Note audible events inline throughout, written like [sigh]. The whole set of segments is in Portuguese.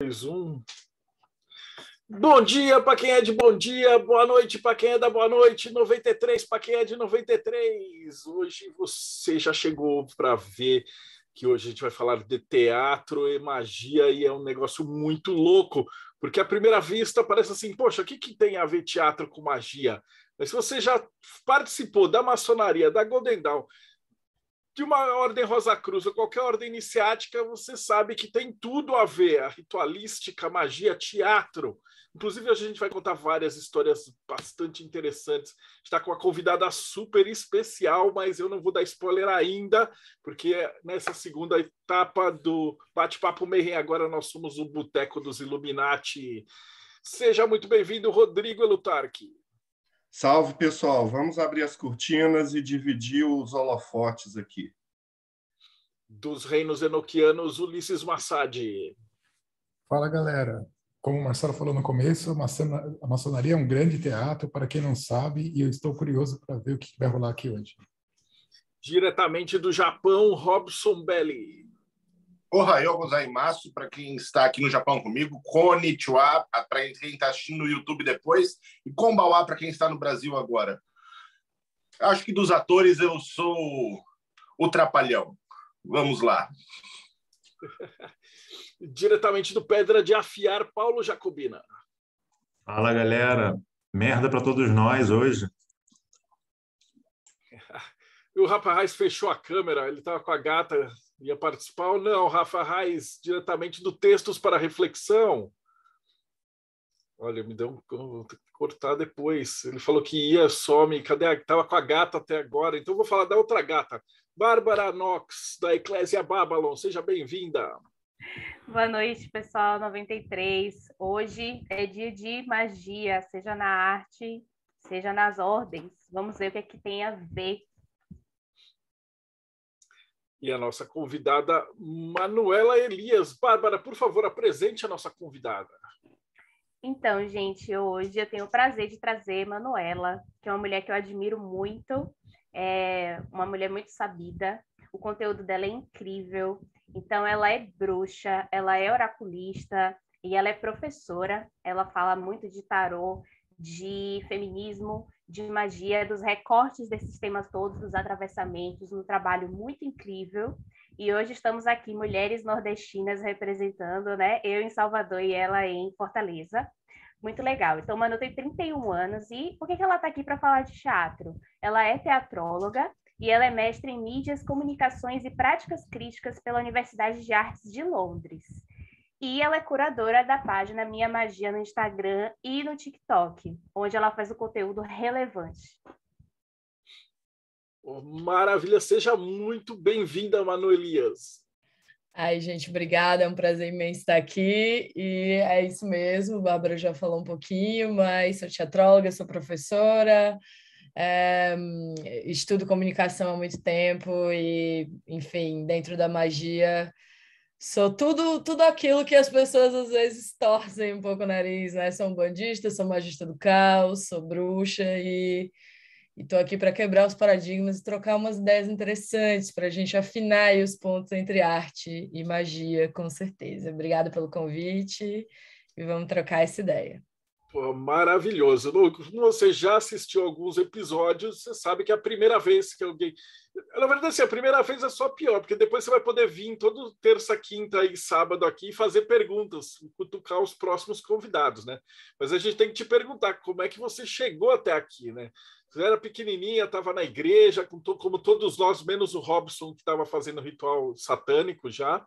Mais um. Bom dia para quem é de bom dia, boa noite para quem é da boa noite, 93 para quem é de 93. Hoje você já chegou para ver que hoje a gente vai falar de teatro e magia e é um negócio muito louco, porque à primeira vista parece assim, poxa, o que, que tem a ver teatro com magia? Mas se você já participou da maçonaria, da Golden Dawn, de uma ordem Rosa Cruz ou qualquer ordem iniciática, você sabe que tem tudo a ver a ritualística, a magia, teatro. Inclusive, a gente vai contar várias histórias bastante interessantes. Está com uma convidada super especial, mas eu não vou dar spoiler ainda, porque nessa segunda etapa do Bate-Papo Meirem, agora nós somos o Boteco dos Illuminati. Seja muito bem-vindo, Rodrigo Elutarque. Salve, pessoal. Vamos abrir as cortinas e dividir os holofotes aqui. Dos reinos enoquianos, Ulisses Massad. Fala, galera. Como o Marcelo falou no começo, a maçonaria é um grande teatro para quem não sabe e eu estou curioso para ver o que vai rolar aqui hoje. Diretamente do Japão, Robson Belli. Ohayou gozaimasu para quem está aqui no Japão comigo, konnichiwa para quem está assistindo no YouTube depois e konbawa para quem está no Brasil agora. Acho que dos atores eu sou o trapalhão. Vamos lá. [laughs] Diretamente do Pedra de Afiar, Paulo Jacobina. Fala, galera. Merda para todos nós hoje. [laughs] o rapaz fechou a câmera, ele estava com a gata ia participar ou não. Rafa Raiz, diretamente do Textos para Reflexão. Olha, me deu um. Vou ter que cortar depois. Ele falou que ia, some. Cadê Estava com a gata até agora. Então, vou falar da outra gata. Bárbara Knox, da Eclésia Babylon. Seja bem-vinda. Boa noite, pessoal 93. Hoje é dia de magia, seja na arte, seja nas ordens. Vamos ver o que, é que tem a ver e a nossa convidada Manuela Elias. Bárbara, por favor, apresente a nossa convidada. Então, gente, hoje eu tenho o prazer de trazer Manuela, que é uma mulher que eu admiro muito, é uma mulher muito sabida, o conteúdo dela é incrível. Então, ela é bruxa, ela é oraculista e ela é professora. Ela fala muito de tarô, de feminismo de magia, dos recortes desses temas todos, dos atravessamentos, um trabalho muito incrível. E hoje estamos aqui, mulheres nordestinas representando, né? Eu em Salvador e ela em Fortaleza. Muito legal. Então, Manu tem 31 anos e por que, que ela está aqui para falar de teatro? Ela é teatróloga e ela é mestre em mídias, comunicações e práticas críticas pela Universidade de Artes de Londres. E ela é curadora da página Minha Magia no Instagram e no TikTok, onde ela faz o conteúdo relevante. Maravilha, seja muito bem-vinda, Manu Elias. Ai, gente, obrigada, é um prazer imenso estar aqui. E é isso mesmo, Bárbara já falou um pouquinho, mas sou teatróloga, sou professora, é, estudo comunicação há muito tempo e, enfim, dentro da magia, Sou tudo, tudo aquilo que as pessoas às vezes torcem um pouco o nariz, né? Sou um bandista, sou magista do caos, sou bruxa e estou aqui para quebrar os paradigmas e trocar umas ideias interessantes para a gente afinar os pontos entre arte e magia, com certeza. Obrigada pelo convite e vamos trocar essa ideia. Pô, maravilhoso. Você já assistiu alguns episódios, você sabe que é a primeira vez que alguém na verdade, assim, a primeira vez é só pior, porque depois você vai poder vir todo terça, quinta e sábado aqui e fazer perguntas, cutucar os próximos convidados, né? Mas a gente tem que te perguntar como é que você chegou até aqui, né? Você era pequenininha, estava na igreja, como todos nós, menos o Robson, que estava fazendo ritual satânico já.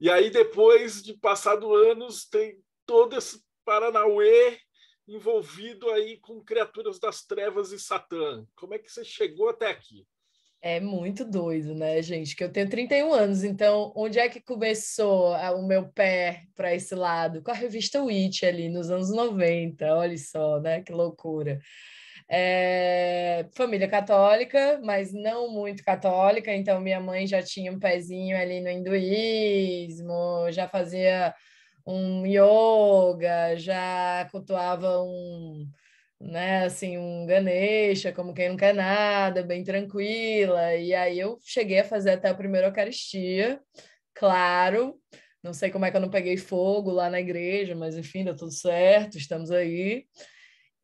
E aí, depois de passado anos, tem todo esse Paranauê envolvido aí com criaturas das trevas e Satã. Como é que você chegou até aqui? É muito doido, né, gente? Que eu tenho 31 anos, então onde é que começou ah, o meu pé para esse lado? Com a revista Witch ali nos anos 90, olha só, né? Que loucura. É... família católica, mas não muito católica, então minha mãe já tinha um pezinho ali no hinduísmo, já fazia um yoga, já cultuava um né, assim, um Ganesha, como quem não quer nada, bem tranquila. E aí eu cheguei a fazer até a primeira Eucaristia, claro. Não sei como é que eu não peguei fogo lá na igreja, mas enfim, deu tudo certo, estamos aí.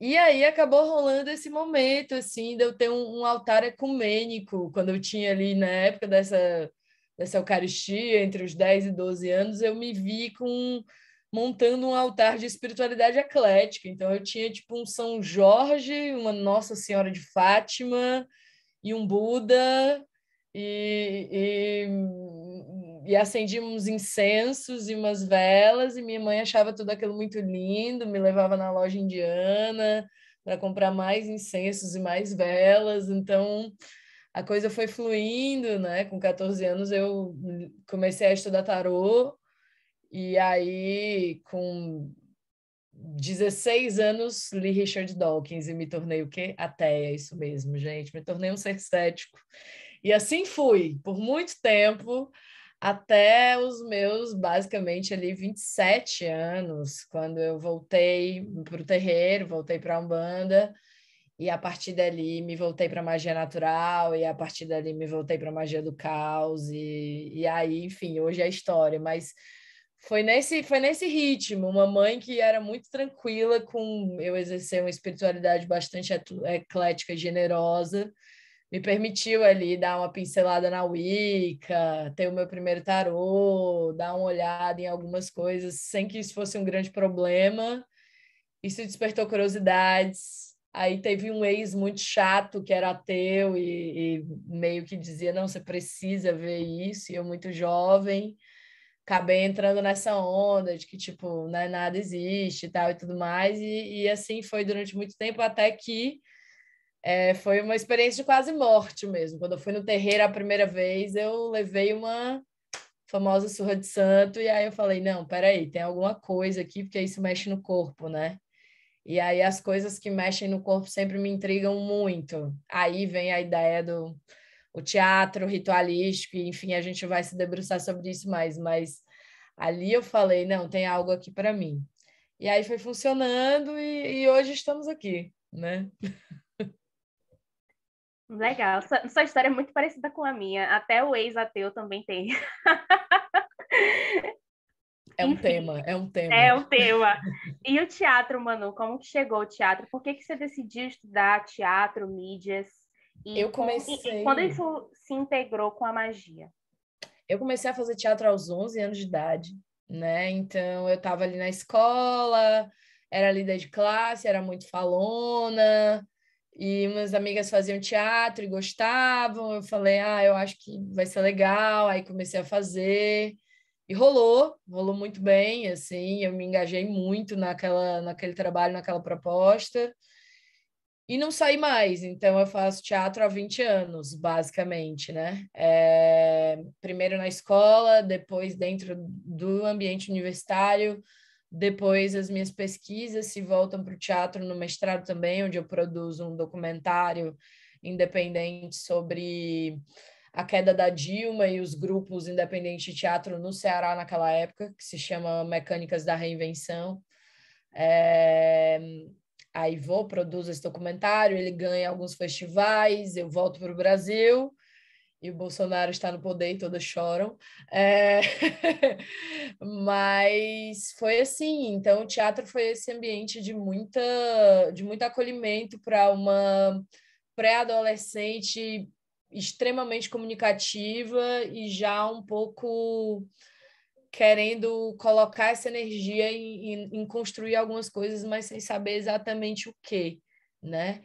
E aí acabou rolando esse momento, assim, de eu ter um, um altar ecumênico, quando eu tinha ali, na época dessa, dessa Eucaristia, entre os 10 e 12 anos, eu me vi com montando um altar de espiritualidade eclética. Então eu tinha tipo um São Jorge, uma Nossa Senhora de Fátima e um Buda e, e, e incensos e umas velas e minha mãe achava tudo aquilo muito lindo, me levava na loja indiana para comprar mais incensos e mais velas. Então a coisa foi fluindo, né? Com 14 anos eu comecei a estudar tarô e aí, com 16 anos, li Richard Dawkins e me tornei o quê? Ateia, isso mesmo, gente. Me tornei um ser cético. E assim fui, por muito tempo, até os meus, basicamente, ali 27 anos, quando eu voltei para o terreiro, voltei para a Umbanda, e a partir dali me voltei para magia natural, e a partir dali me voltei para magia do caos, e, e aí, enfim, hoje é a história, mas foi nesse foi nesse ritmo uma mãe que era muito tranquila com eu exercer uma espiritualidade bastante eclética generosa me permitiu ali dar uma pincelada na Wicca, ter o meu primeiro tarô, dar uma olhada em algumas coisas, sem que isso fosse um grande problema. Isso despertou curiosidades. Aí teve um ex muito chato que era ateu e, e meio que dizia: não, você precisa ver isso. E eu, muito jovem, acabei entrando nessa onda de que, tipo, né, nada existe e tal e tudo mais. E, e assim foi durante muito tempo até que é, foi uma experiência de quase morte mesmo. Quando eu fui no terreiro a primeira vez, eu levei uma famosa surra de santo e aí eu falei, não, peraí, tem alguma coisa aqui, porque isso mexe no corpo, né? E aí as coisas que mexem no corpo sempre me intrigam muito. Aí vem a ideia do o teatro ritualístico, enfim, a gente vai se debruçar sobre isso mais, mas ali eu falei, não, tem algo aqui para mim. E aí foi funcionando e, e hoje estamos aqui, né? [laughs] Legal. Sua, sua, história é muito parecida com a minha. Até o ex-ateu também tem. [laughs] É um Enfim, tema, é um tema. É um tema. E o teatro, Manu, como que chegou o teatro? Por que, que você decidiu estudar teatro, mídias? eu comecei. E, e quando isso se integrou com a magia? Eu comecei a fazer teatro aos 11 anos de idade, né? Então eu estava ali na escola, era líder de classe, era muito falona, e umas amigas faziam teatro e gostavam. Eu falei, ah, eu acho que vai ser legal. Aí comecei a fazer. E rolou, rolou muito bem, assim, eu me engajei muito naquela, naquele trabalho, naquela proposta e não saí mais. Então, eu faço teatro há 20 anos, basicamente, né? É, primeiro na escola, depois dentro do ambiente universitário, depois as minhas pesquisas se voltam para o teatro no mestrado também, onde eu produzo um documentário independente sobre a queda da Dilma e os grupos independentes de teatro no Ceará naquela época, que se chama Mecânicas da Reinvenção. É, a Ivô produz esse documentário, ele ganha alguns festivais, eu volto para o Brasil e o Bolsonaro está no poder e todos choram. É... [laughs] Mas foi assim, então o teatro foi esse ambiente de muita de muito acolhimento para uma pré-adolescente extremamente comunicativa e já um pouco querendo colocar essa energia em, em, em construir algumas coisas, mas sem saber exatamente o que, né?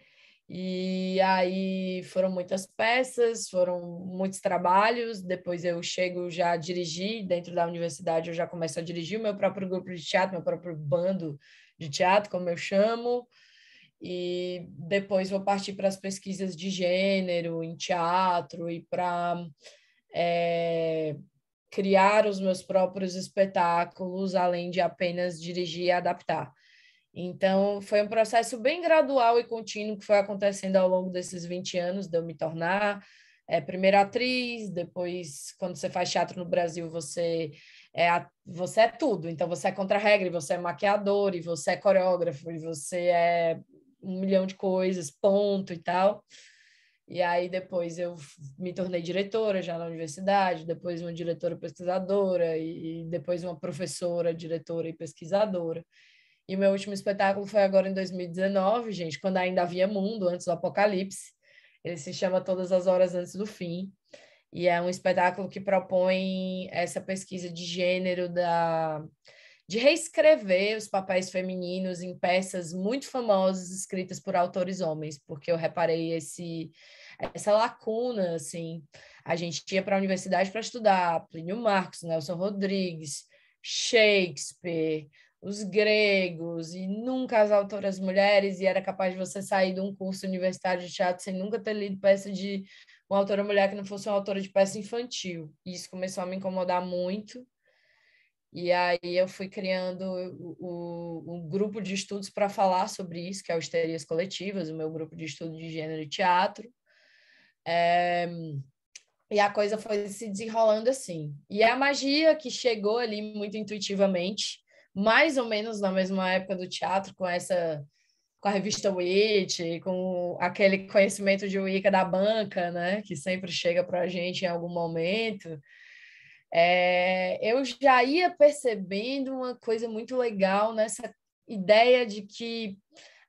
E aí foram muitas peças, foram muitos trabalhos. Depois eu chego já a dirigir dentro da universidade, eu já começo a dirigir o meu próprio grupo de teatro, meu próprio bando de teatro, como eu chamo. E depois vou partir para as pesquisas de gênero em teatro e para eh, criar os meus próprios espetáculos, além de apenas dirigir e adaptar. Então, foi um processo bem gradual e contínuo que foi acontecendo ao longo desses 20 anos, de eu me tornar é, primeiro atriz, depois, quando você faz teatro no Brasil, você é, você é tudo. Então, você é contra-regra, você é maquiador, e você é coreógrafo, e você é um milhão de coisas, ponto e tal. E aí depois eu me tornei diretora já na universidade, depois uma diretora pesquisadora e, depois uma professora, diretora e pesquisadora. E meu último espetáculo foi agora em 2019, gente, quando ainda havia mundo, antes do apocalipse. Ele se chama Todas as Horas Antes do Fim. E é um espetáculo que propõe essa pesquisa de gênero da de reescrever os papéis femininos em peças muito famosas escritas por autores homens, porque eu reparei esse essa lacuna, assim. A gente ia para a universidade para estudar Plínio Marcos, Nelson Rodrigues, Shakespeare, os gregos e nunca as autoras mulheres e era capaz de você sair de um curso universitário de teatro sem nunca ter lido peça de uma autora mulher que não fosse uma autora de peça infantil. E isso começou a me incomodar muito. E aí eu fui criando o, o, um grupo de estudos para falar sobre isso, que é o Histerias Coletivas, o meu grupo de estudo de gênero e teatro. É, e a coisa foi se desenrolando assim. E a magia que chegou ali muito intuitivamente, mais ou menos na mesma época do teatro, com essa com a revista Witch, com aquele conhecimento de Wicca da banca, né, que sempre chega para a gente em algum momento, é, eu já ia percebendo uma coisa muito legal nessa ideia de que,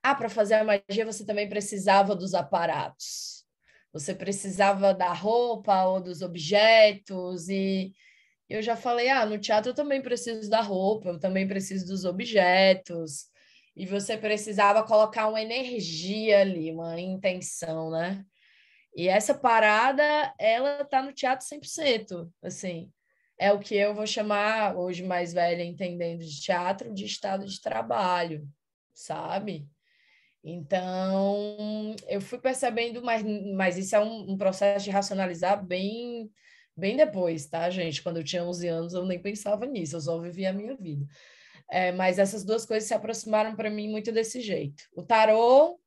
ah, para fazer a magia você também precisava dos aparatos, você precisava da roupa ou dos objetos e eu já falei, ah, no teatro eu também preciso da roupa, eu também preciso dos objetos. E você precisava colocar uma energia ali, uma intenção, né? E essa parada, ela tá no teatro 100%, assim. É o que eu vou chamar, hoje mais velha, entendendo de teatro, de estado de trabalho, sabe? Então, eu fui percebendo, mas, mas isso é um, um, processo de racionalizar bem, bem depois, tá, gente? Quando eu tinha 11 anos, eu nem pensava nisso, eu só vivia a minha vida. É, mas essas duas coisas se aproximaram para mim muito desse jeito. O tarô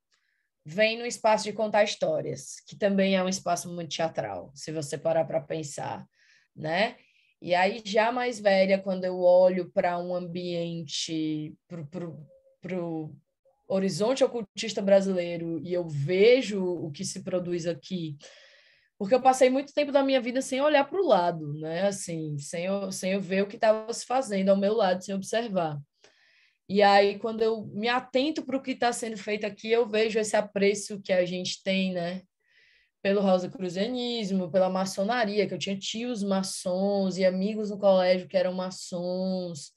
vem no espaço de contar histórias, que também é um espaço muito teatral, se você parar para pensar, né? E aí, já mais velha, quando eu olho para um ambiente, para horizonte ocultista brasileiro e eu vejo o que se produz aqui, porque eu passei muito tempo da minha vida sem olhar para o lado, né? Assim, sem eu, sem eu ver o que estava se fazendo ao meu lado, sem observar. E aí, quando eu me atento para o que está sendo feito aqui, eu vejo esse apreço que a gente tem, né? Pelo rosacruzianismo, pela maçonaria, que eu tinha tios maçons e amigos no colégio que eram maçons.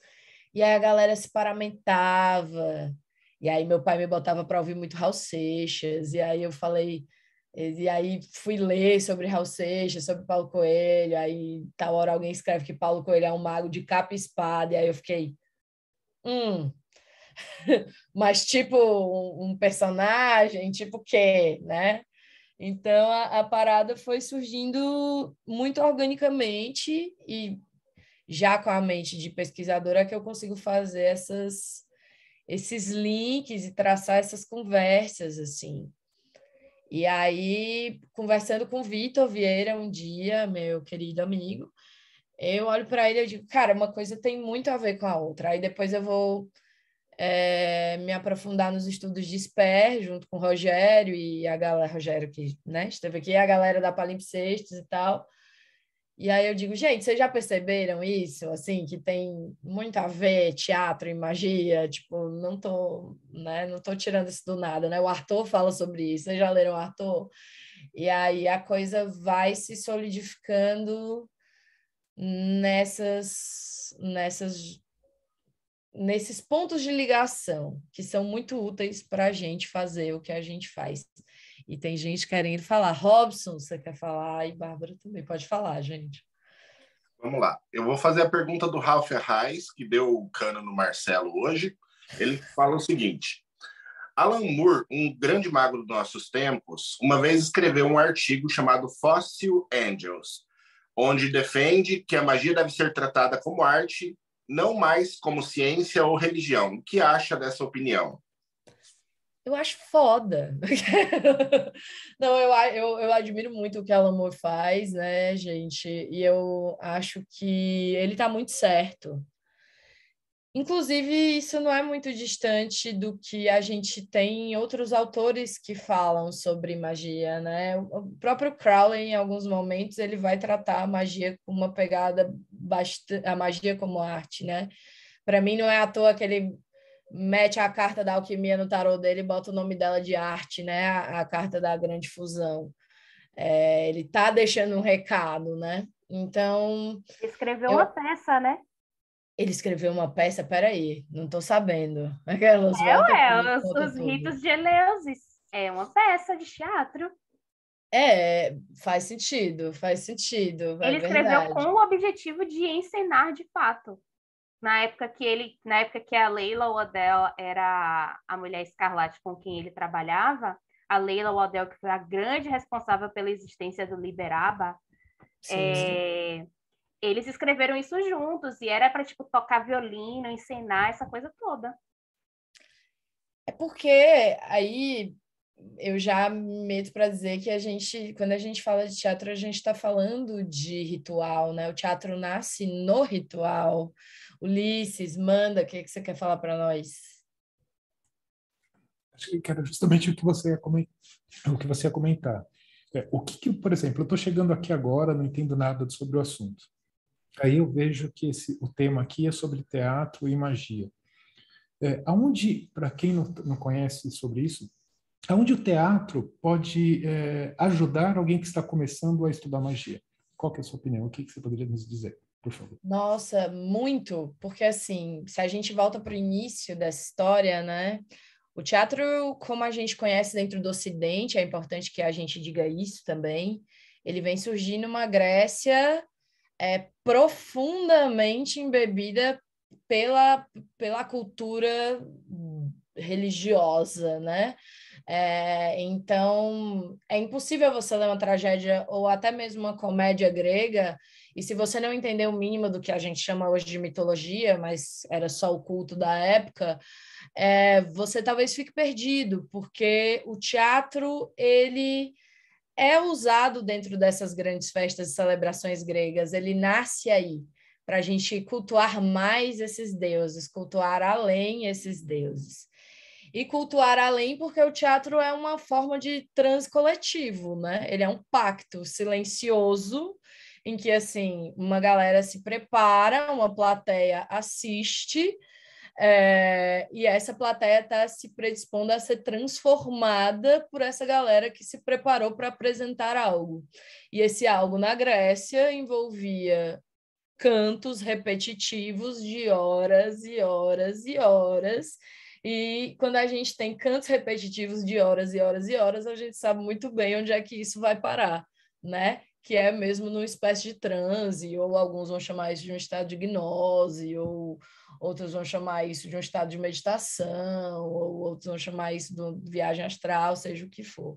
E aí a galera se paramentava, e aí meu pai me botava para ouvir muito Raul Seixas, e aí eu falei, e aí fui ler sobre Raul Seixas, sobre Paulo Coelho, aí tal hora alguém escreve que Paulo Coelho é um mago de capa e espada, e aí eu fiquei, hum, [laughs] mas tipo um, personagem, tipo quê, né? Então a, a parada foi surgindo muito organicamente e já com a mente de pesquisadora que eu consigo fazer essas esses links e traçar essas conversas, assim. E aí, conversando com o Vitor Vieira um dia, meu querido amigo, eu olho para ele e digo, cara, uma coisa tem muito a ver com a outra. Aí depois eu vou é, me aprofundar nos estudos de SPER, junto com o Rogério e a galera, Rogério que né, esteve aqui, a galera da Palimpsestos e tal. E aí eu digo, gente, vocês já perceberam isso? Assim, que tem muito a ver teatro e magia, tipo, não tô, né, não tô tirando isso do nada, né? O Arthur fala sobre isso, vocês já leram o Arthur? E aí a coisa vai se solidificando nessas nessas nesses pontos de ligação que são muito úteis para a gente fazer o que a gente faz. E tem gente querendo falar. Robson, você quer falar? E Bárbara também pode falar, gente. Vamos lá. Eu vou fazer a pergunta do Ralph Reis, que deu o cano no Marcelo hoje. Ele fala o seguinte: Alan Moore, um grande mago dos nossos tempos, uma vez escreveu um artigo chamado Fossil Angels, onde defende que a magia deve ser tratada como arte, não mais como ciência ou religião. O que acha dessa opinião? Eu acho foda. [laughs] Não, eu, eu, eu admiro muito o que a Moore faz, né, gente? E eu acho que ele está muito certo. Inclusive, isso não é muito distante do que a gente tem em outros autores que falam sobre magia, né? O próprio Crowley, em alguns momentos, ele vai tratar a magia com uma pegada bastante... a magia como arte, né? Para mim, não é à toa que ele mete a carta da alquimia no tarô dele e bota o nome dela de arte, né? A, a carta da grande fusão. É, ele tá deixando um recado, né? Então. Escreveu eu... uma peça, né? Ele escreveu uma peça, peraí, não tô sabendo. Aquelas [laughs] é, é ué, os, os ritos de Eleusis. É uma peça de teatro. É, faz sentido, faz sentido. É ele é escreveu com o objetivo de encenar de fato na época que ele, na época que a Leila Odell era a mulher escarlate com quem ele trabalhava, a Leila Odell que foi a grande responsável pela existência do Liberaba, sim, é, sim. eles escreveram isso juntos e era para tipo tocar violino, ensinar essa coisa toda. É porque aí eu já meto para dizer que a gente, quando a gente fala de teatro, a gente está falando de ritual, né? O teatro nasce no ritual. Ulisses, manda, o que, que você quer falar para nós? Acho que quero justamente o que você ia comentar. O que você ia comentar. É, o que, que, por exemplo, eu estou chegando aqui agora, não entendo nada sobre o assunto. Aí eu vejo que esse, o tema aqui é sobre teatro e magia. É, aonde, para quem não, não, conhece sobre isso, aonde o teatro pode é, ajudar alguém que está começando a estudar magia? Qual é a sua opinião? O que, que você poderia nos dizer? por favor. Nossa, muito, porque assim, se a gente volta para o início dessa história, né? O teatro, como a gente conhece dentro do Ocidente, é importante que a gente diga isso também. Ele vem surgindo uma Grécia é, profundamente embebida pela, pela cultura religiosa, né? É, então, é impossível você ler uma tragédia ou até mesmo uma comédia grega e se você não entender o mínimo do que a gente chama hoje de mitologia, mas era só o culto da época, é, você talvez fique perdido, porque o teatro ele é usado dentro dessas grandes festas e celebrações gregas, ele nasce aí para a gente cultuar mais esses deuses, cultuar além esses deuses. E cultuar além, porque o teatro é uma forma de transcoletivo, né? Ele é um pacto silencioso em que assim uma galera se prepara, uma plateia assiste é, e essa plateia está se predispondo a ser transformada por essa galera que se preparou para apresentar algo. E esse algo na Grécia envolvia cantos repetitivos de horas e horas e horas. E quando a gente tem cantos repetitivos de horas e horas e horas, a gente sabe muito bem onde é que isso vai parar, né? que é mesmo numa espécie de transe, ou alguns vão chamar isso de um estado de gnose, ou outros vão chamar isso de um estado de meditação, ou outros vão chamar isso de uma viagem astral, seja o que for.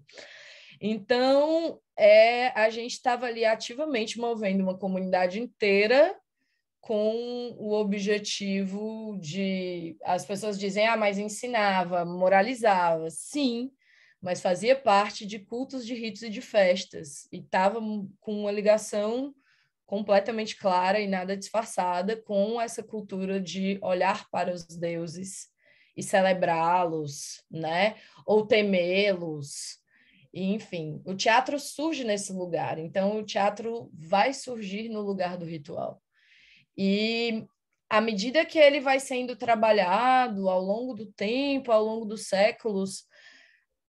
Então, é, a gente estava ali ativamente movendo uma comunidade inteira com o objetivo de. As pessoas dizem, ah, mas ensinava, moralizava. Sim, mas fazia parte de cultos, de ritos e de festas, e estava com uma ligação completamente clara e nada disfarçada com essa cultura de olhar para os deuses e celebrá-los, né? Ou temê-los. Enfim, o teatro surge nesse lugar, então o teatro vai surgir no lugar do ritual. E à medida que ele vai sendo trabalhado ao longo do tempo, ao longo dos séculos,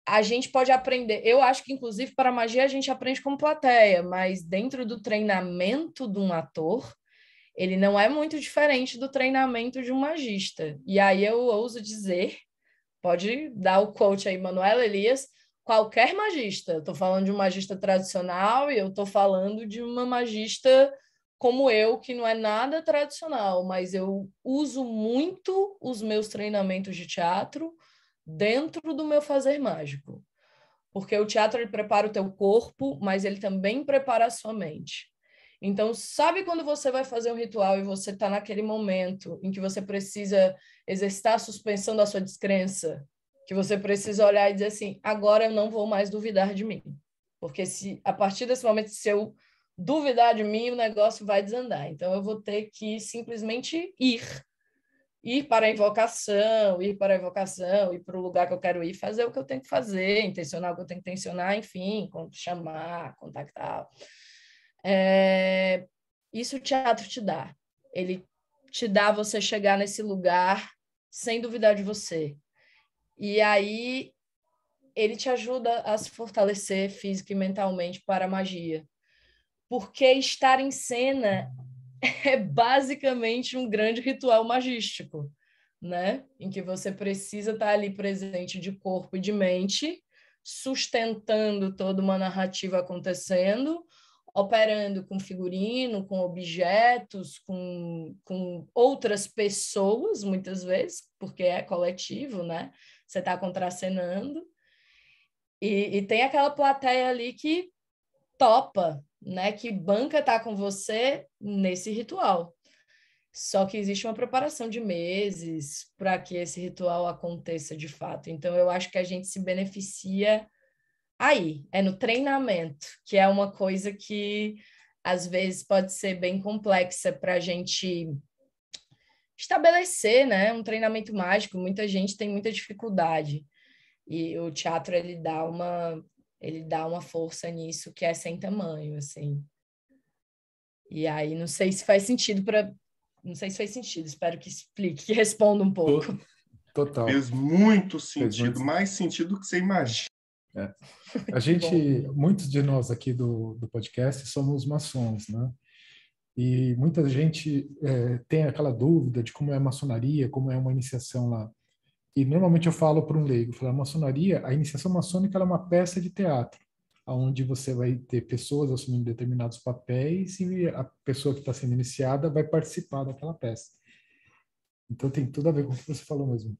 a gente pode aprender. Eu acho que, inclusive, para magia a gente aprende como plateia, mas dentro do treinamento de um ator, ele não é muito diferente do treinamento de um magista. E aí eu ouso dizer, pode dar o coach aí, Manuela Elias, qualquer magista. estou falando de um magista tradicional e eu estou falando de uma magista como eu, que não é nada tradicional, mas eu uso muito os meus treinamentos de teatro dentro do meu fazer mágico. Porque o teatro ele prepara o teu corpo, mas ele também prepara a sua mente. Então, sabe quando você vai fazer um ritual e você está naquele momento em que você precisa exercitar a suspensão da sua descrença? Que você precisa olhar e dizer assim: agora eu não vou mais duvidar de mim. Porque se a partir desse momento, se eu duvidar de mim, o negócio vai desandar. Então, eu vou ter que simplesmente ir ir para a invocação, ir para a invocação, ir para o lugar que eu quero ir, fazer o que eu tenho que fazer, intencionar o que eu tenho que intencionar, enfim, chamar, contactar. É, isso o teatro te dá. Ele te dá você chegar nesse lugar sem duvidar de você. E aí ele te ajuda a se fortalecer física e mentalmente para a magia. Porque estar em cena é basicamente um grande ritual magístico, né? Em que você precisa estar ali presente de corpo e de mente, sustentando toda uma narrativa acontecendo, operando com figurino, com objetos, com, com outras pessoas, muitas vezes, porque é coletivo, né? Você está contracenando. E, e tem aquela plateia ali que topa, né, que banca tá com você nesse ritual. Só que existe uma preparação de meses para que esse ritual aconteça de fato. Então eu acho que a gente se beneficia aí, é no treinamento, que é uma coisa que às vezes pode ser bem complexa para a gente estabelecer, né, um treinamento mágico. Muita gente tem muita dificuldade e o teatro ele dá uma ele dá uma força nisso que é sem tamanho, assim. E aí, não sei se faz sentido para. Não sei se faz sentido, espero que explique, que responda um pouco. Total. Fez muito sentido, fez muito... mais sentido do que você imagina. É. [laughs] A gente, muitos de nós aqui do, do podcast somos maçons, né? E muita gente é, tem aquela dúvida de como é a maçonaria, como é uma iniciação lá e normalmente eu falo para um leigo, falo, a maçonaria, a iniciação maçônica é uma peça de teatro, onde você vai ter pessoas assumindo determinados papéis e a pessoa que está sendo iniciada vai participar daquela peça. Então tem tudo a ver com o que você falou mesmo.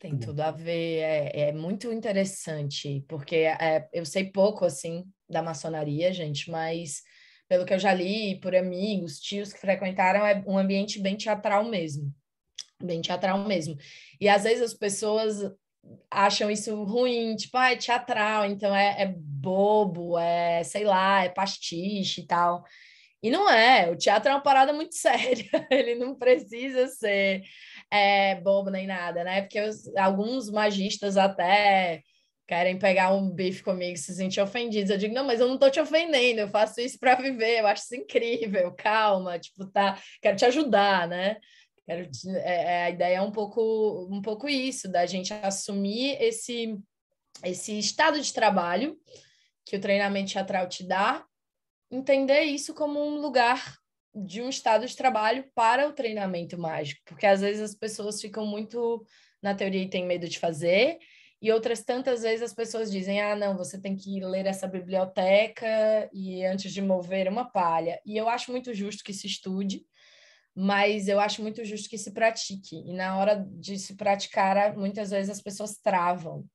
Tem tudo a ver, é, é muito interessante, porque é, eu sei pouco, assim, da maçonaria, gente, mas pelo que eu já li, por amigos, tios que frequentaram, é um ambiente bem teatral mesmo bem teatral mesmo. E às vezes as pessoas acham isso ruim, tipo, ah, é teatral, então é, é bobo, é, sei lá, é pastiche e tal. E não é, o teatro é uma parada muito [laughs] séria, ele não precisa ser é, bobo nem nada, né? Porque os, alguns magistas até querem pegar um bife comigo, se sentir ofendidos. Eu digo, não, mas eu não tô te ofendendo, eu faço isso para viver, eu acho isso incrível, calma, tipo, tá, quero te ajudar, né? Quero, é, é, a ideia é um pouco, um pouco isso, da gente assumir esse, esse estado de trabalho que o treinamento teatral te dá, entender isso como um lugar de um estado de trabalho para o treinamento mágico, porque às vezes as pessoas ficam muito na teoria e têm medo de fazer, e outras tantas vezes as pessoas dizem: ah, não, você tem que ler essa biblioteca e antes de mover uma palha. E eu acho muito justo que se estude, mas eu acho muito justo que se pratique. E na hora de se praticar, muitas vezes as pessoas travam,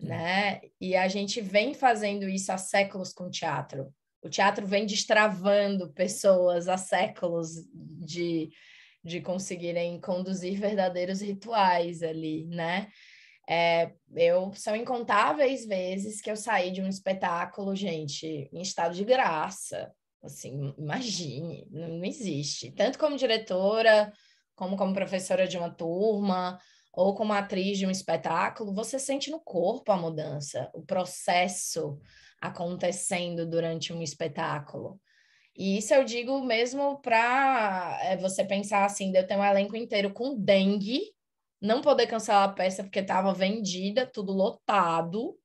né? E a gente vem fazendo isso há séculos com o teatro. O teatro vem destravando pessoas há séculos de, de conseguirem conduzir verdadeiros rituais ali, né? É, eu são incontáveis vezes que eu saí de um espetáculo, gente, em estado de graça, Assim, imagine, não existe. Tanto como diretora, como como professora de uma turma, ou como atriz de um espetáculo, você sente no corpo a mudança, o processo acontecendo durante um espetáculo. E isso eu digo mesmo para eh, você pensar assim, de eu ter um elenco inteiro com dengue, não poder cancelar a peça porque estava vendida, tudo lotado,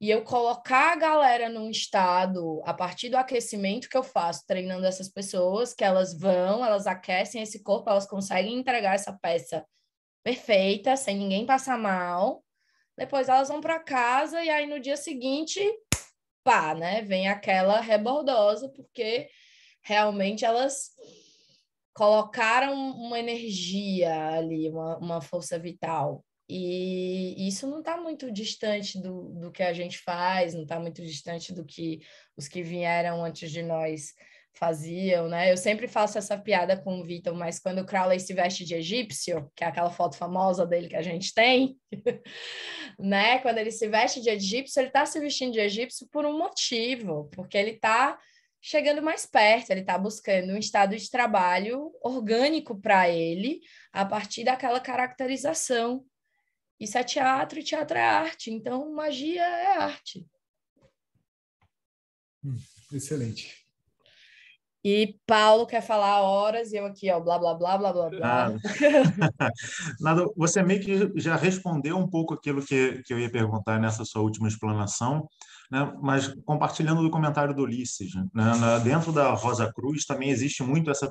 e eu colocar a galera num estado a partir do aquecimento que eu faço treinando essas pessoas, que elas vão, elas aquecem esse corpo, elas conseguem entregar essa peça perfeita, sem ninguém passar mal. Depois elas vão para casa e aí no dia seguinte, pá, né? Vem aquela rebordosa, porque realmente elas colocaram uma energia ali, uma, uma força vital. E isso não está muito distante do, do que a gente faz, não está muito distante do que os que vieram antes de nós faziam, né? Eu sempre faço essa piada com o Vitor, mas quando o Crowley se veste de egípcio, que é aquela foto famosa dele que a gente tem, [laughs] né? Quando ele se veste de egípcio, ele está se vestindo de egípcio por um motivo, porque ele está chegando mais perto, ele está buscando um estado de trabalho orgânico para ele a partir daquela caracterização isso é teatro e teatro é arte. Então, magia é arte. Hum, excelente. E Paulo quer falar horas e eu aqui, ó, blá, blá, blá, blá, blá, blá. Ah. [laughs] Nada, você meio que já respondeu um pouco aquilo que, que eu ia perguntar nessa sua última explanação, né? mas compartilhando do comentário do Ulisses, né? Na, dentro da Rosa Cruz também existe muito essa,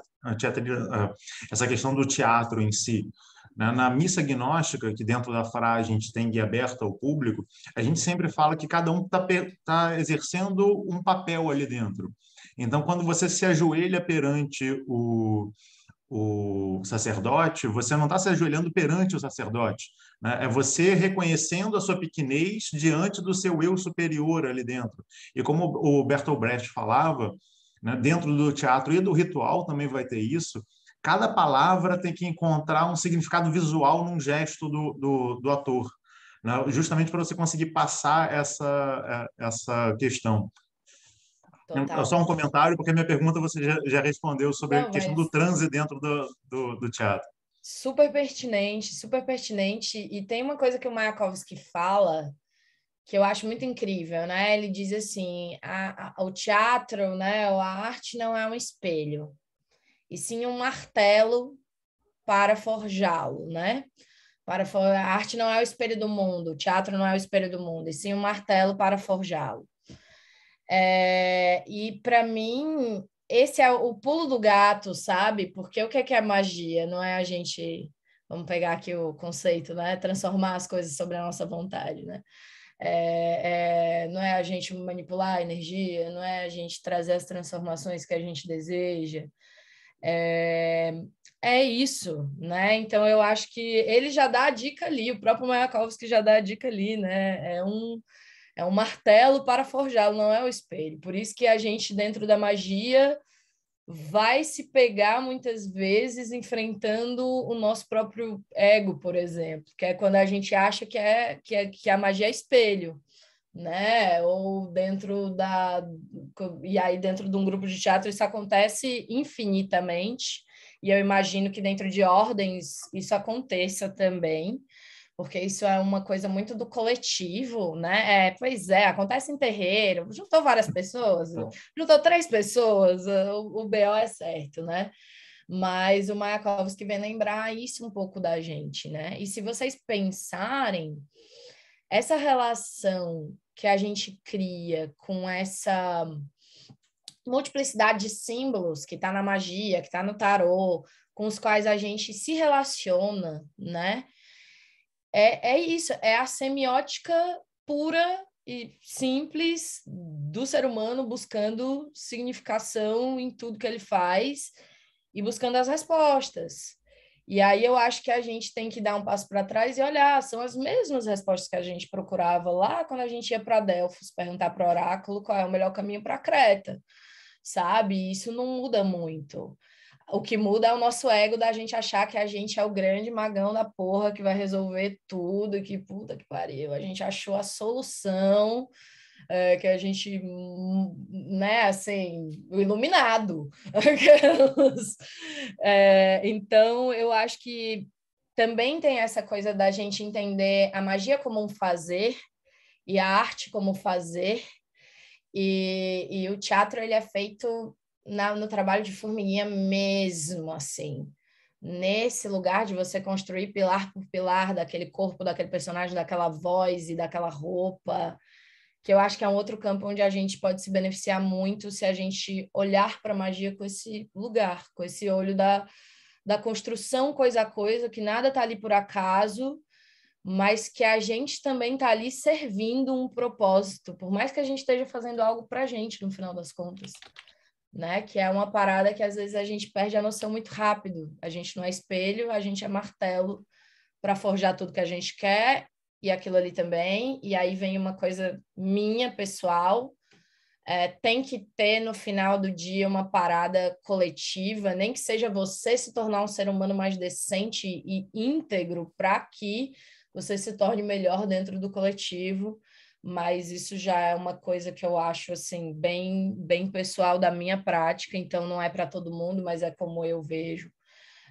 essa questão do teatro em si, né? Na missa gnóstica, que dentro da FRA a gente tem guia aberta ao público, a gente sempre fala que cada um está tá exercendo um papel ali dentro. Então, quando você se ajoelha perante o, o sacerdote, você não está se ajoelhando perante o sacerdote. Né? É você reconhecendo a sua pequenez diante do seu eu superior ali dentro. E como o Bertolt Brecht falava, né, dentro do teatro e do ritual também vai ter isso, cada palavra tem que encontrar um significado visual num gesto do, do, do ator, né? justamente para você conseguir passar essa, é, essa questão. Total. Só um comentário, porque a minha pergunta você já, já respondeu sobre Não, a questão mas... do transe dentro do, do, do, teatro. Super pertinente, super pertinente. E tem uma coisa que o Mayakovsky fala que eu acho muito incrível, né? Ele diz assim: a, a, o teatro, né, a arte não é um espelho, e sim um martelo para forjá-lo, né? Para for... A arte não é o espelho do mundo, o teatro não é o espelho do mundo, e sim um martelo para forjá-lo. É... E para mim, esse é o pulo do gato, sabe? Porque o que é, que é magia? Não é a gente, vamos pegar aqui o conceito, né? Transformar as coisas sobre a nossa vontade, né? É, é, não é a gente manipular a energia, não é a gente trazer as transformações que a gente deseja, é, é isso, né? Então eu acho que ele já dá a dica ali, o próprio Mayakovsky já dá a dica ali, né? É um é um martelo para forjá-lo, não é o espelho. Por isso que a gente dentro da magia vai se pegar muitas vezes enfrentando o nosso próprio ego, por exemplo, que é quando a gente acha que é que, é, que a magia é espelho né? Ou dentro da. E aí, dentro de um grupo de teatro, isso acontece infinitamente, e eu imagino que dentro de ordens isso aconteça também, porque isso é uma coisa muito do coletivo, né? É, pois é, acontece em terreiro, juntou várias pessoas, então. juntou três pessoas, o, o BO é certo, né? Mas o Mayakovsky vem lembrar isso um pouco da gente, né? E se vocês pensarem, essa relação que a gente cria com essa multiplicidade de símbolos que está na magia, que está no tarô, com os quais a gente se relaciona, né? É, é isso, é a semiótica pura e simples do ser humano buscando significação em tudo que ele faz e buscando as respostas. E aí eu acho que a gente tem que dar um passo para trás e olhar, são as mesmas respostas que a gente procurava lá quando a gente ia para Delfos perguntar para o oráculo qual é o melhor caminho para Creta, sabe? Isso não muda muito. O que muda é o nosso ego da gente achar que a gente é o grande magão da porra que vai resolver tudo, que puta que pariu, a gente achou a solução é, que a gente, hum, né, assim, o iluminado. é, [laughs] então, eu acho que também tem essa coisa da gente entender a magia como um fazer e a arte como fazer. E, e o teatro ele é feito na, no trabalho de formiguinha mesmo, assim. Nesse lugar de você construir pilar por pilar daquele corpo, daquele personagem, daquela voz e daquela roupa que eu acho que é um outro campo onde a gente pode se beneficiar muito se a gente olhar para a magia com esse lugar, com esse olho da, da construção coisa a coisa, que nada está ali por acaso, mas que a gente também está ali servindo um propósito, por mais que a gente esteja fazendo algo para a gente no final das contas. Né? Que é uma parada que às vezes a gente perde a noção muito rápido. A gente não é espelho, a gente é martelo para forjar tudo que a gente quer e aquilo ali também, e aí vem uma coisa minha, pessoal. É, tem que ter no final do dia uma parada coletiva, nem que seja você se tornar um ser humano mais decente e íntegro para que você se torne melhor dentro do coletivo mas isso já é uma coisa que eu acho assim bem bem pessoal da minha prática, então não é para todo mundo, mas é como eu vejo.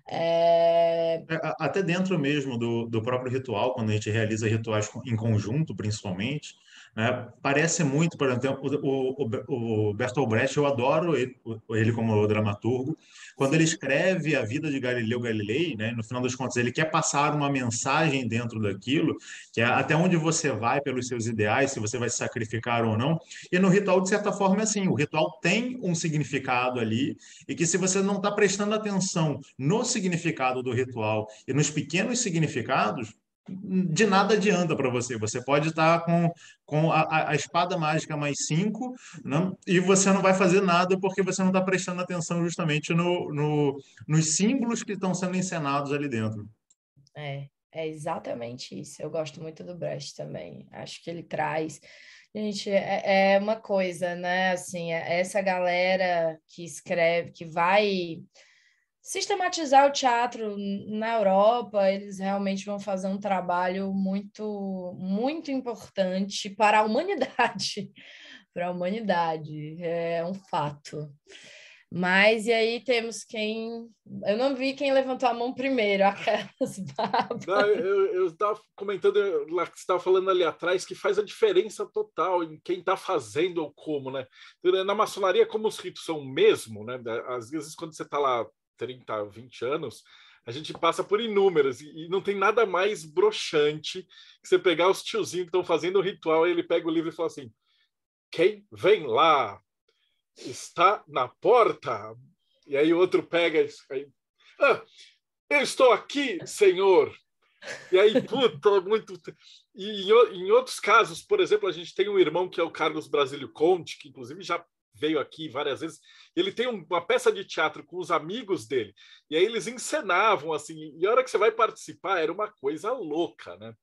É... é até dentro mesmo do, do próprio ritual, quando a gente realiza rituais em conjunto, principalmente, né? parece muito, por exemplo, o, o, o Bertolt Brecht, eu adoro ele, ele como dramaturgo, quando ele escreve a vida de Galileu Galilei, né, no final das contas, ele quer passar uma mensagem dentro daquilo, que é até onde você vai pelos seus ideais, se você vai se sacrificar ou não. E no ritual, de certa forma, é assim: o ritual tem um significado ali, e que se você não está prestando atenção no significado do ritual e nos pequenos significados, de nada adianta para você. Você pode estar com, com a, a espada mágica mais 5 né? e você não vai fazer nada porque você não está prestando atenção justamente no, no, nos símbolos que estão sendo encenados ali dentro. É, é exatamente isso. Eu gosto muito do Brecht também. Acho que ele traz. Gente, é, é uma coisa, né? Assim, é essa galera que escreve, que vai sistematizar o teatro na Europa, eles realmente vão fazer um trabalho muito, muito importante para a humanidade, [laughs] para a humanidade, é um fato. Mas e aí temos quem. Eu não vi quem levantou a mão primeiro, [laughs] aquelas babas. Não, eu estava comentando lá que você estava falando ali atrás que faz a diferença total em quem está fazendo ou como, né? Na maçonaria, como os ritos são o mesmo, né? Às vezes, quando você está lá 30, 20 anos, a gente passa por inúmeras e não tem nada mais broxante que você pegar os tiozinhos que estão fazendo o ritual e ele pega o livro e fala assim: quem vem lá está na porta. E aí o outro pega e aí, ah, eu estou aqui, senhor. E aí, puta, é muito. E em, em, outros casos, por exemplo, a gente tem um irmão que é o Carlos Brasílio Conte, que inclusive já veio aqui várias vezes. Ele tem uma peça de teatro com os amigos dele, e aí eles encenavam assim, e a hora que você vai participar era uma coisa louca, né?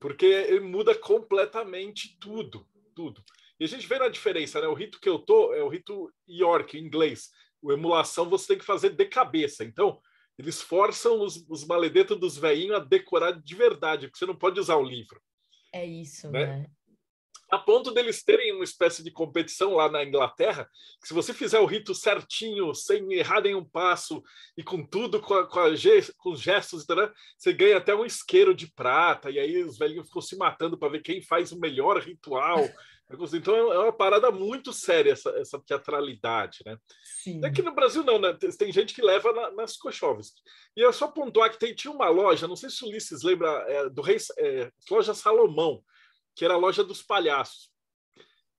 Porque ele muda completamente tudo, tudo. E a gente vê na diferença, né? O rito que eu tô é o rito York, em inglês. O emulação você tem que fazer de cabeça. Então, eles forçam os, os maledetos dos veinhos a decorar de verdade, porque você não pode usar o livro. É isso, né? né? a ponto deles terem uma espécie de competição lá na Inglaterra, que se você fizer o rito certinho, sem errar nenhum passo, e com tudo, com, a, com, a, com gestos, etc., você ganha até um isqueiro de prata, e aí os velhinhos ficam se matando para ver quem faz o melhor ritual. [laughs] É então é uma parada muito séria essa, essa teatralidade, né? Sim. Aqui é no Brasil não, né? Tem gente que leva na, nas coxoves. E eu é só pontuar que tem, tinha uma loja, não sei se o Ulisses lembra, é, do Rei, é, Loja Salomão, que era a loja dos palhaços.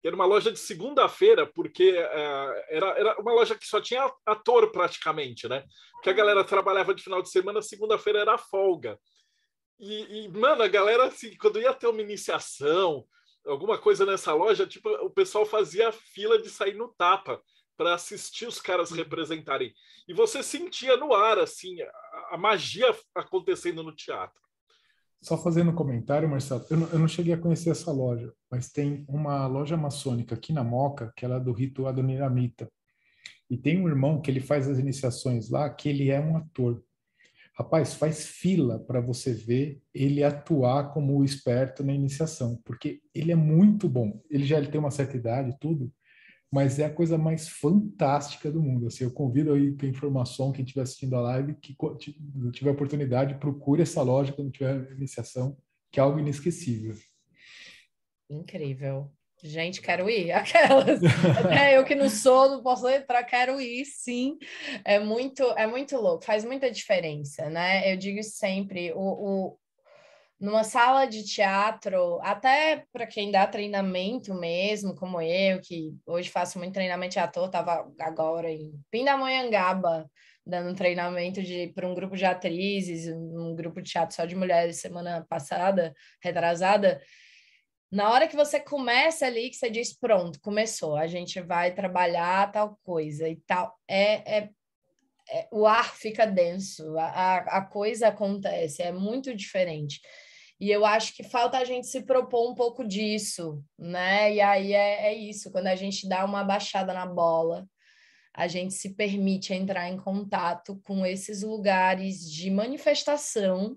Era uma loja de segunda-feira, porque uh, era, era uma loja que só tinha ator praticamente, né? Porque a galera trabalhava de final de semana, segunda-feira era folga. E, e, mano, a galera, assim, quando ia ter uma iniciação, alguma coisa nessa loja, tipo, o pessoal fazia fila de sair no tapa para assistir os caras uhum. representarem. E você sentia no ar, assim, a, a magia acontecendo no teatro. Só fazendo um comentário, Marcelo, eu não, eu não, cheguei a conhecer essa loja, mas tem uma loja maçônica aqui na Moca, que ela é do rito Adoniramita. E tem um irmão que ele faz as iniciações lá, que ele é um ator. Rapaz, faz fila para você ver ele atuar como o esperto na iniciação, porque ele é muito bom. Ele já ele tem uma certa idade, tudo, mas é a coisa mais fantástica do mundo. Assim, eu convido aí quem for maçom, quem estiver assistindo a live, que tiver oportunidade, procure essa loja quando tiver iniciação, que é algo inesquecível. Incrível. Gente, quero ir. [laughs] Aquelas. é, eu que não sou, não posso entrar, quero ir, sim. É muito, é muito louco, faz muita diferença, né? Eu digo sempre, o, o numa sala de teatro, até para quem dá treinamento mesmo, como eu, que hoje faço muito treinamento de ator, estava agora em Pindamonhangaba, dando treinamento para um grupo de atrizes, um grupo de teatro só de mulheres semana passada, retrasada. Na hora que você começa ali, que você diz, pronto, começou, a gente vai trabalhar tal coisa e tal. é, é, é o ar fica denso, a, a coisa acontece, é muito diferente. E eu acho que falta a gente se propor um pouco disso, né? E aí é, é isso, quando a gente dá uma baixada na bola, a gente se permite entrar em contato com esses lugares de manifestação,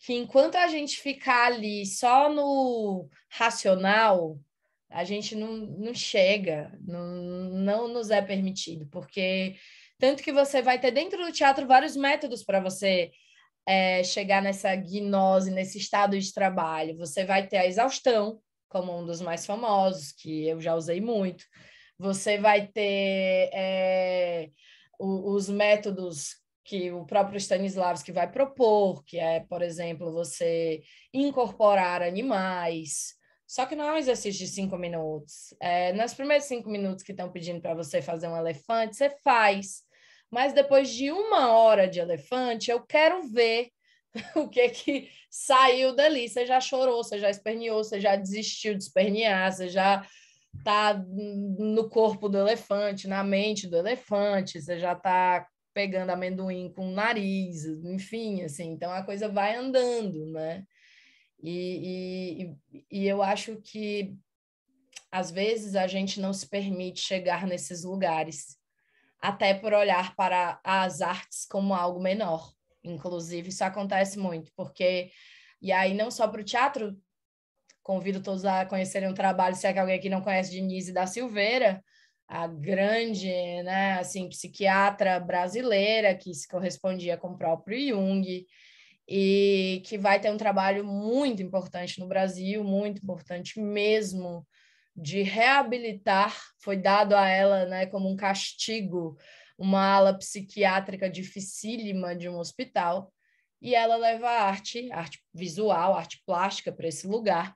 que enquanto a gente ficar ali só no racional, a gente não, não chega, não, não nos é permitido, porque tanto que você vai ter dentro do teatro vários métodos para você é, chegar nessa gnose, nesse estado de trabalho. Você vai ter a exaustão, como um dos mais famosos, que eu já usei muito. Você vai ter é, os métodos que o próprio Stanislavski vai propor, que é, por exemplo, você incorporar animais. Só que não é um exercício de cinco minutos. É, eh, nos primeiros cinco minutos que estão pedindo para você fazer um elefante, você faz. Mas depois de uma hora de elefante, eu quero ver [laughs] o que que saiu dali. Você já chorou, você já esperneou, você já desistiu de espernear, você já tá no corpo do elefante, na mente do elefante, você já tá pegando amendoim com o nariz, enfim, assim, então a coisa vai andando, né? E, e, e eu acho que às vezes a gente não se permite chegar nesses lugares até por olhar para as artes como algo menor. Inclusive, isso acontece muito, porque. E aí, não só para o teatro, convido todos a conhecerem um trabalho, se é que alguém aqui não conhece Denise da Silveira, a grande, né, assim, psiquiatra brasileira que se correspondia com o próprio Jung e que vai ter um trabalho muito importante no Brasil, muito importante mesmo de reabilitar, foi dado a ela né, como um castigo, uma ala psiquiátrica dificílima de um hospital, e ela leva arte, arte visual, arte plástica para esse lugar,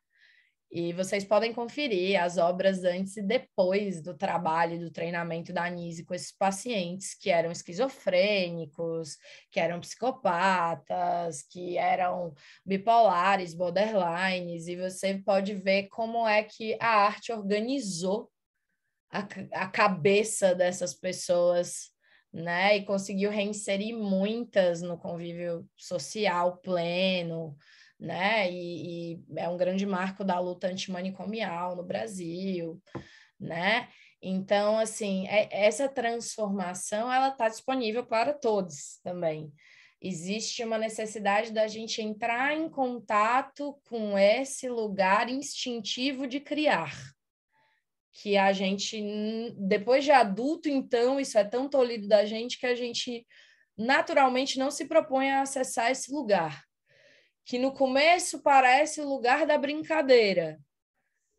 e vocês podem conferir as obras antes e depois do trabalho, do treinamento da Anise com esses pacientes que eram esquizofrênicos, que eram psicopatas, que eram bipolares, borderlines, e você pode ver como é que a arte organizou a, a cabeça dessas pessoas, né? E conseguiu reinserir muitas no convívio social pleno, né? E, e é um grande marco da luta antimanicomial no Brasil, né? Então, assim, é, essa transformação ela está disponível para todos também. Existe uma necessidade da gente entrar em contato com esse lugar instintivo de criar, que a gente, hum, depois de adulto, então, isso é tão tolhido da gente que a gente naturalmente não se propõe a acessar esse lugar que no começo parece o lugar da brincadeira,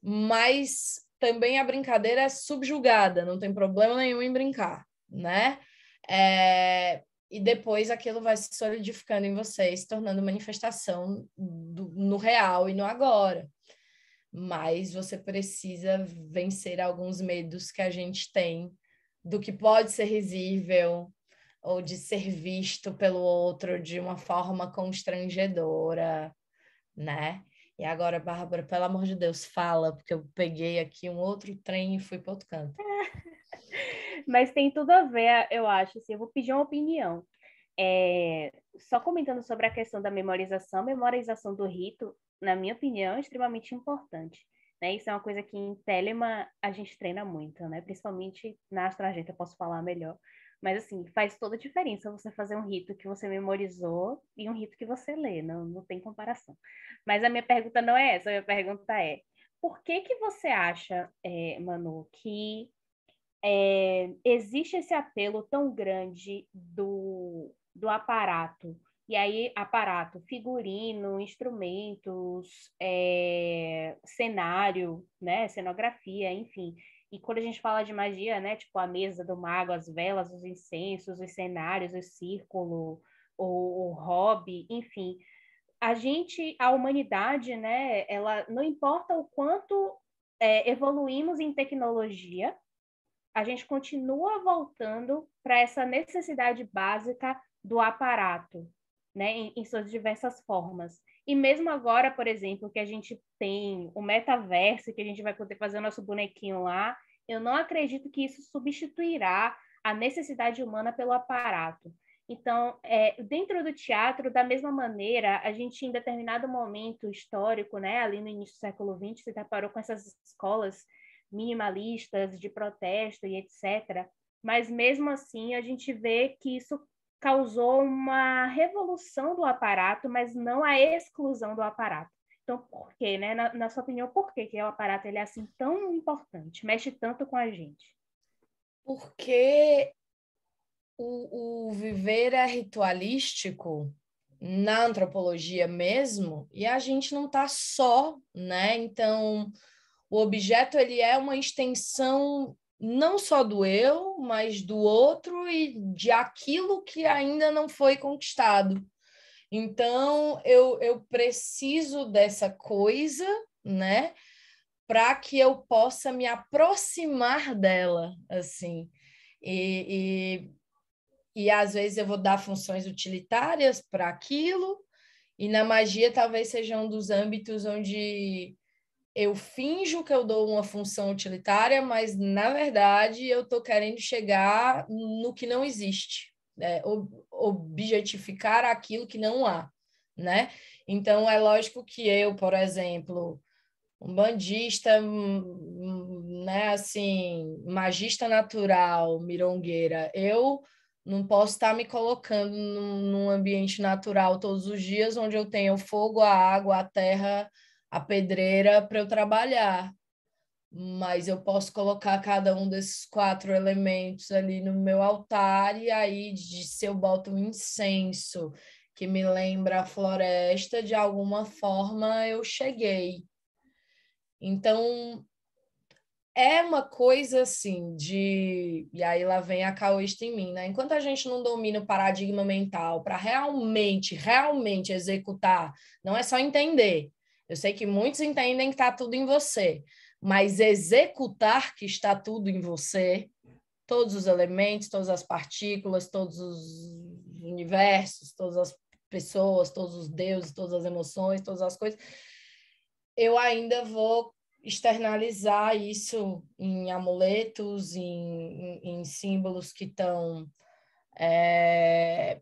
mas também a brincadeira é subjugada, não tem problema nenhum em brincar, né? É, e depois aquilo vai se solidificando em você, se tornando manifestação do, no real e no agora. Mas você precisa vencer alguns medos que a gente tem do que pode ser risível, ou de ser visto pelo outro de uma forma constrangedora, né? E agora, Bárbara, pelo amor de Deus, fala, porque eu peguei aqui um outro trem e fui para outro canto. [laughs] Mas tem tudo a ver, eu acho. Assim, eu vou pedir uma opinião. É, só comentando sobre a questão da memorização, memorização do rito, na minha opinião, é extremamente importante. Né? Isso é uma coisa que em Telema a gente treina muito, né? principalmente na astrogênica, eu posso falar melhor. Mas, assim, faz toda a diferença você fazer um rito que você memorizou e um rito que você lê, não, não tem comparação. Mas a minha pergunta não é essa, a minha pergunta é: por que, que você acha, é, Manu, que é, existe esse apelo tão grande do, do aparato? E aí, aparato, figurino, instrumentos, é, cenário, né, cenografia, enfim, e quando a gente fala de magia, né, tipo a mesa do mago, as velas, os incensos, os cenários, o círculo, o, o hobby, enfim, a gente, a humanidade, né, ela não importa o quanto é, evoluímos em tecnologia, a gente continua voltando para essa necessidade básica do aparato, né, em, em suas diversas formas. E mesmo agora, por exemplo, que a gente tem o metaverso, que a gente vai poder fazer o nosso bonequinho lá, eu não acredito que isso substituirá a necessidade humana pelo aparato. Então, é, dentro do teatro, da mesma maneira, a gente, em determinado momento histórico, né, ali no início do século XX, se deparou com essas escolas minimalistas de protesto e etc. Mas, mesmo assim, a gente vê que isso causou uma revolução do aparato, mas não a exclusão do aparato. Então, por quê, né? Na, na sua opinião, por quê que o aparato ele é assim tão importante, mexe tanto com a gente? Porque o, o viver é ritualístico na antropologia mesmo, e a gente não está só, né? Então, o objeto ele é uma extensão não só do eu, mas do outro e de aquilo que ainda não foi conquistado. Então, eu, eu preciso dessa coisa, né? Para que eu possa me aproximar dela, assim. E, e, e às vezes eu vou dar funções utilitárias para aquilo, e na magia talvez seja um dos âmbitos onde eu finjo que eu dou uma função utilitária, mas na verdade eu estou querendo chegar no que não existe, né? objetificar aquilo que não há, né? Então é lógico que eu, por exemplo, um bandista, né, assim, magista natural, mirongueira, eu não posso estar me colocando num, num ambiente natural todos os dias onde eu tenho o fogo, a água, a terra, a pedreira para eu trabalhar. Mas eu posso colocar cada um desses quatro elementos ali no meu altar, e aí de, se eu boto um incenso que me lembra a floresta, de alguma forma eu cheguei. Então, é uma coisa assim de. E aí lá vem a caoísta em mim, né? Enquanto a gente não domina o paradigma mental para realmente, realmente executar, não é só entender, eu sei que muitos entendem que está tudo em você, mas executar que está tudo em você, todos os elementos, todas as partículas, todos os universos, todas as pessoas, todos os deuses, todas as emoções, todas as coisas, eu ainda vou externalizar isso em amuletos, em, em, em símbolos que estão é,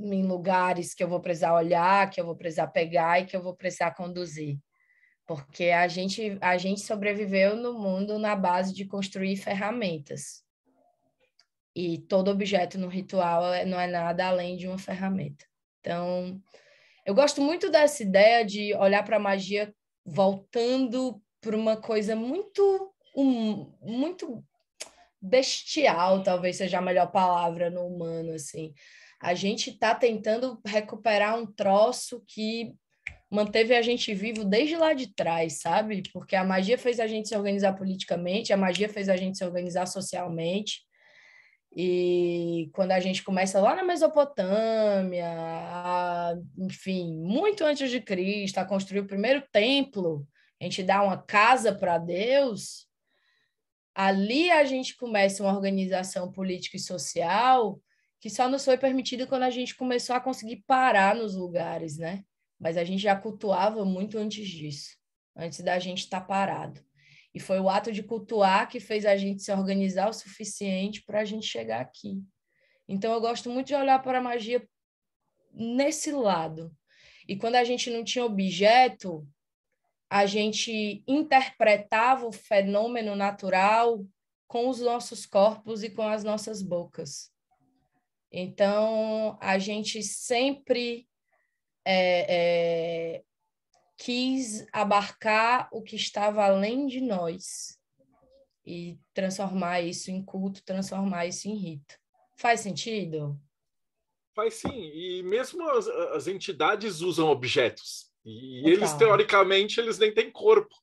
em lugares que eu vou precisar olhar, que eu vou precisar pegar e que eu vou precisar conduzir. Porque a gente, a gente sobreviveu no mundo na base de construir ferramentas. E todo objeto no ritual é, não é nada além de uma ferramenta. Então, eu gosto muito dessa ideia de olhar para a magia voltando para uma coisa muito um, muito bestial, talvez seja a melhor palavra no humano assim a gente está tentando recuperar um troço que manteve a gente vivo desde lá de trás, sabe? Porque a magia fez a gente se organizar politicamente, a magia fez a gente se organizar socialmente. E quando a gente começa lá na Mesopotâmia, a, enfim, muito antes de Cristo, a construir o primeiro templo, a gente dá uma casa para Deus, ali a gente começa uma organização política e social que só nos foi permitido quando a gente começou a conseguir parar nos lugares, né? Mas a gente já cultuava muito antes disso, antes da gente estar tá parado. E foi o ato de cultuar que fez a gente se organizar o suficiente para a gente chegar aqui. Então eu gosto muito de olhar para a magia nesse lado. E quando a gente não tinha objeto, a gente interpretava o fenômeno natural com os nossos corpos e com as nossas bocas. Então, a gente sempre é, é, quis abarcar o que estava além de nós e transformar isso em culto, transformar isso em rito. Faz sentido? Faz sim, e mesmo as, as entidades usam objetos, e eles, teoricamente, eles nem têm corpo.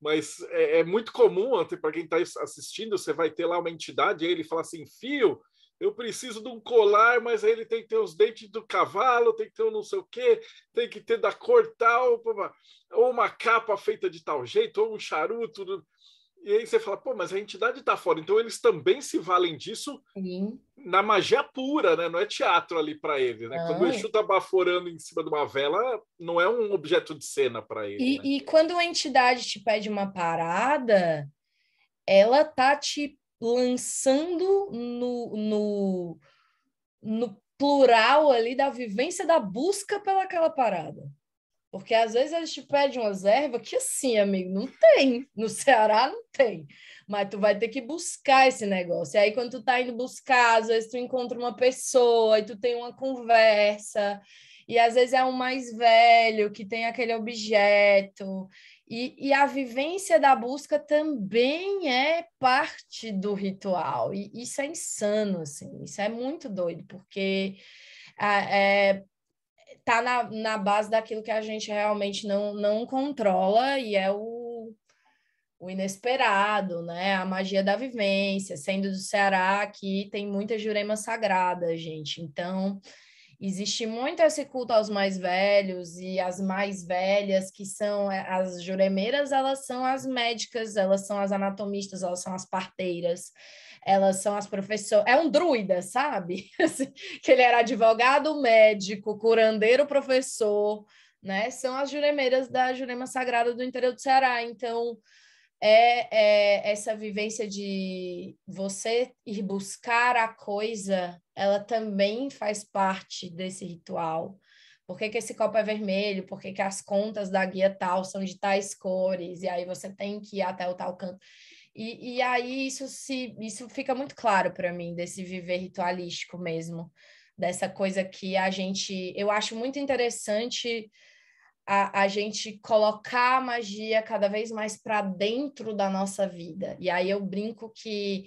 Mas é, é muito comum, para quem está assistindo, você vai ter lá uma entidade e ele fala assim, fio, eu preciso de um colar, mas ele tem que ter os dentes do cavalo, tem que ter um não sei o quê, tem que ter da cor tal, ou uma capa feita de tal jeito, ou um charuto. E aí você fala, pô, mas a entidade está fora. Então eles também se valem disso Sim. na magia pura, né? Não é teatro ali para ele, né? Quando o é. Exu tá baforando em cima de uma vela, não é um objeto de cena para ele. E, né? e quando a entidade te pede uma parada, ela tá te lançando no, no, no plural ali da vivência da busca pelaquela parada. Porque às vezes a gente pede umas ervas que, assim, amigo, não tem. No Ceará não tem. Mas tu vai ter que buscar esse negócio. E aí, quando tu tá indo buscar, às vezes tu encontra uma pessoa e tu tem uma conversa. E às vezes é um mais velho que tem aquele objeto. E, e, a vivência da busca também é parte do ritual. E isso é insano, assim, isso é muito doido, porque ah, é, tá na, na base daquilo que a gente realmente não, não controla e é o, o inesperado, né? A magia da vivência. Sendo do Ceará, aqui tem muita jurema sagrada, gente. Então, Existe muito esse culto aos mais velhos e as mais velhas, que são eh, as juremeiras, elas são as médicas, elas são as anatomistas, elas são as parteiras, elas são as professoras. É um druida, sabe? [laughs] Assim, que ele era advogado, médico, curandeiro, professor, né? São as juremeiras da Jurema Sagrada do interior do Ceará. Então, é, é, essa vivência de você ir buscar a coisa ela também faz parte desse ritual. Por que, que esse copo é vermelho? Por que, que as contas da guia tal são de tais cores? E aí você tem que ir até o tal canto. E, e aí isso, se, isso fica muito claro para mim, desse viver ritualístico mesmo, dessa coisa que a gente. Eu acho muito interessante a, a gente colocar a magia cada vez mais para dentro da nossa vida. E aí eu brinco que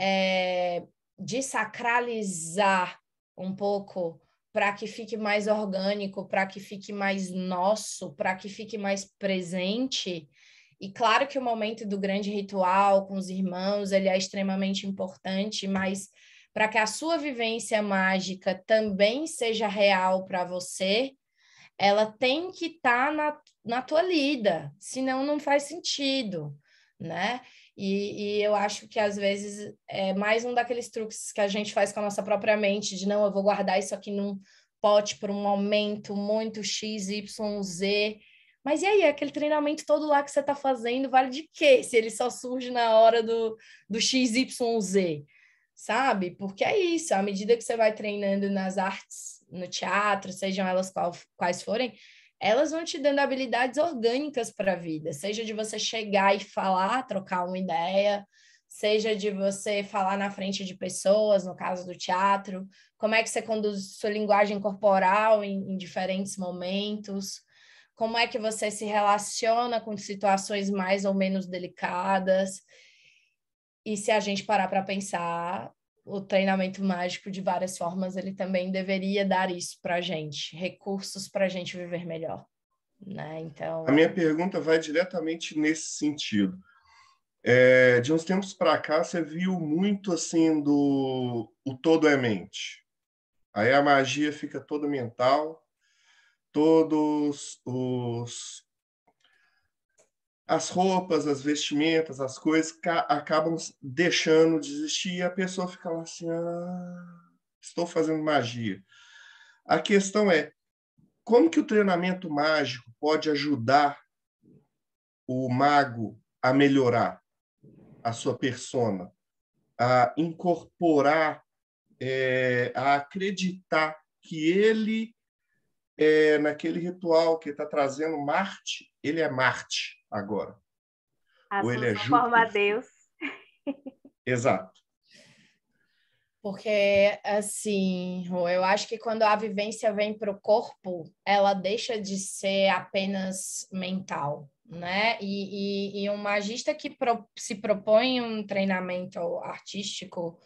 é, desacralizar um pouco para que fique mais orgânico, para que fique mais nosso, para que fique mais presente. E claro que o momento do grande ritual com os irmãos, ele é extremamente importante, mas para que a sua vivência mágica também seja real para você, ela tem que estar tá na, na tua lida, senão não faz sentido, né? E, e, eu acho que às vezes é mais um daqueles truques que a gente faz com a nossa própria mente, de não, eu vou guardar isso aqui num pote por um momento muito X, Y, Z. Mas e aí, aquele treinamento todo lá que você está fazendo vale de quê? Se ele só surge na hora do, do X, Y, Z, sabe? Porque é isso, à medida que você vai treinando nas artes, no teatro, sejam elas qual, quais forem, elas vão te dando habilidades orgânicas para a vida, seja de você chegar e falar, trocar uma ideia, seja de você falar na frente de pessoas, no caso do teatro, como é que você conduz sua linguagem corporal em, em diferentes momentos, como é que você se relaciona com situações mais ou menos delicadas. E se a gente parar para pensar, o treinamento mágico de várias formas, ele também deveria dar isso para a gente, recursos para a gente viver melhor. Né? Então... A minha pergunta vai diretamente nesse sentido. É, de uns tempos para cá, você viu muito assim do o todo é mente. Aí a magia fica toda mental, todos os as roupas, as vestimentas, as coisas acabam deixando de existir e a pessoa fica lá assim: ah, estou fazendo magia. A questão é como que o treinamento mágico pode ajudar o mago a melhorar a sua persona, a incorporar, é, a acreditar que ele é, naquele ritual que está trazendo Marte, ele é Marte agora. Assunção ou ele é forma Deus. [laughs] Exato. Porque, assim, eu acho que quando a vivência vem para o corpo, ela deixa de ser apenas mental, né? E, e, e um magista que pro, se propõe um treinamento artístico,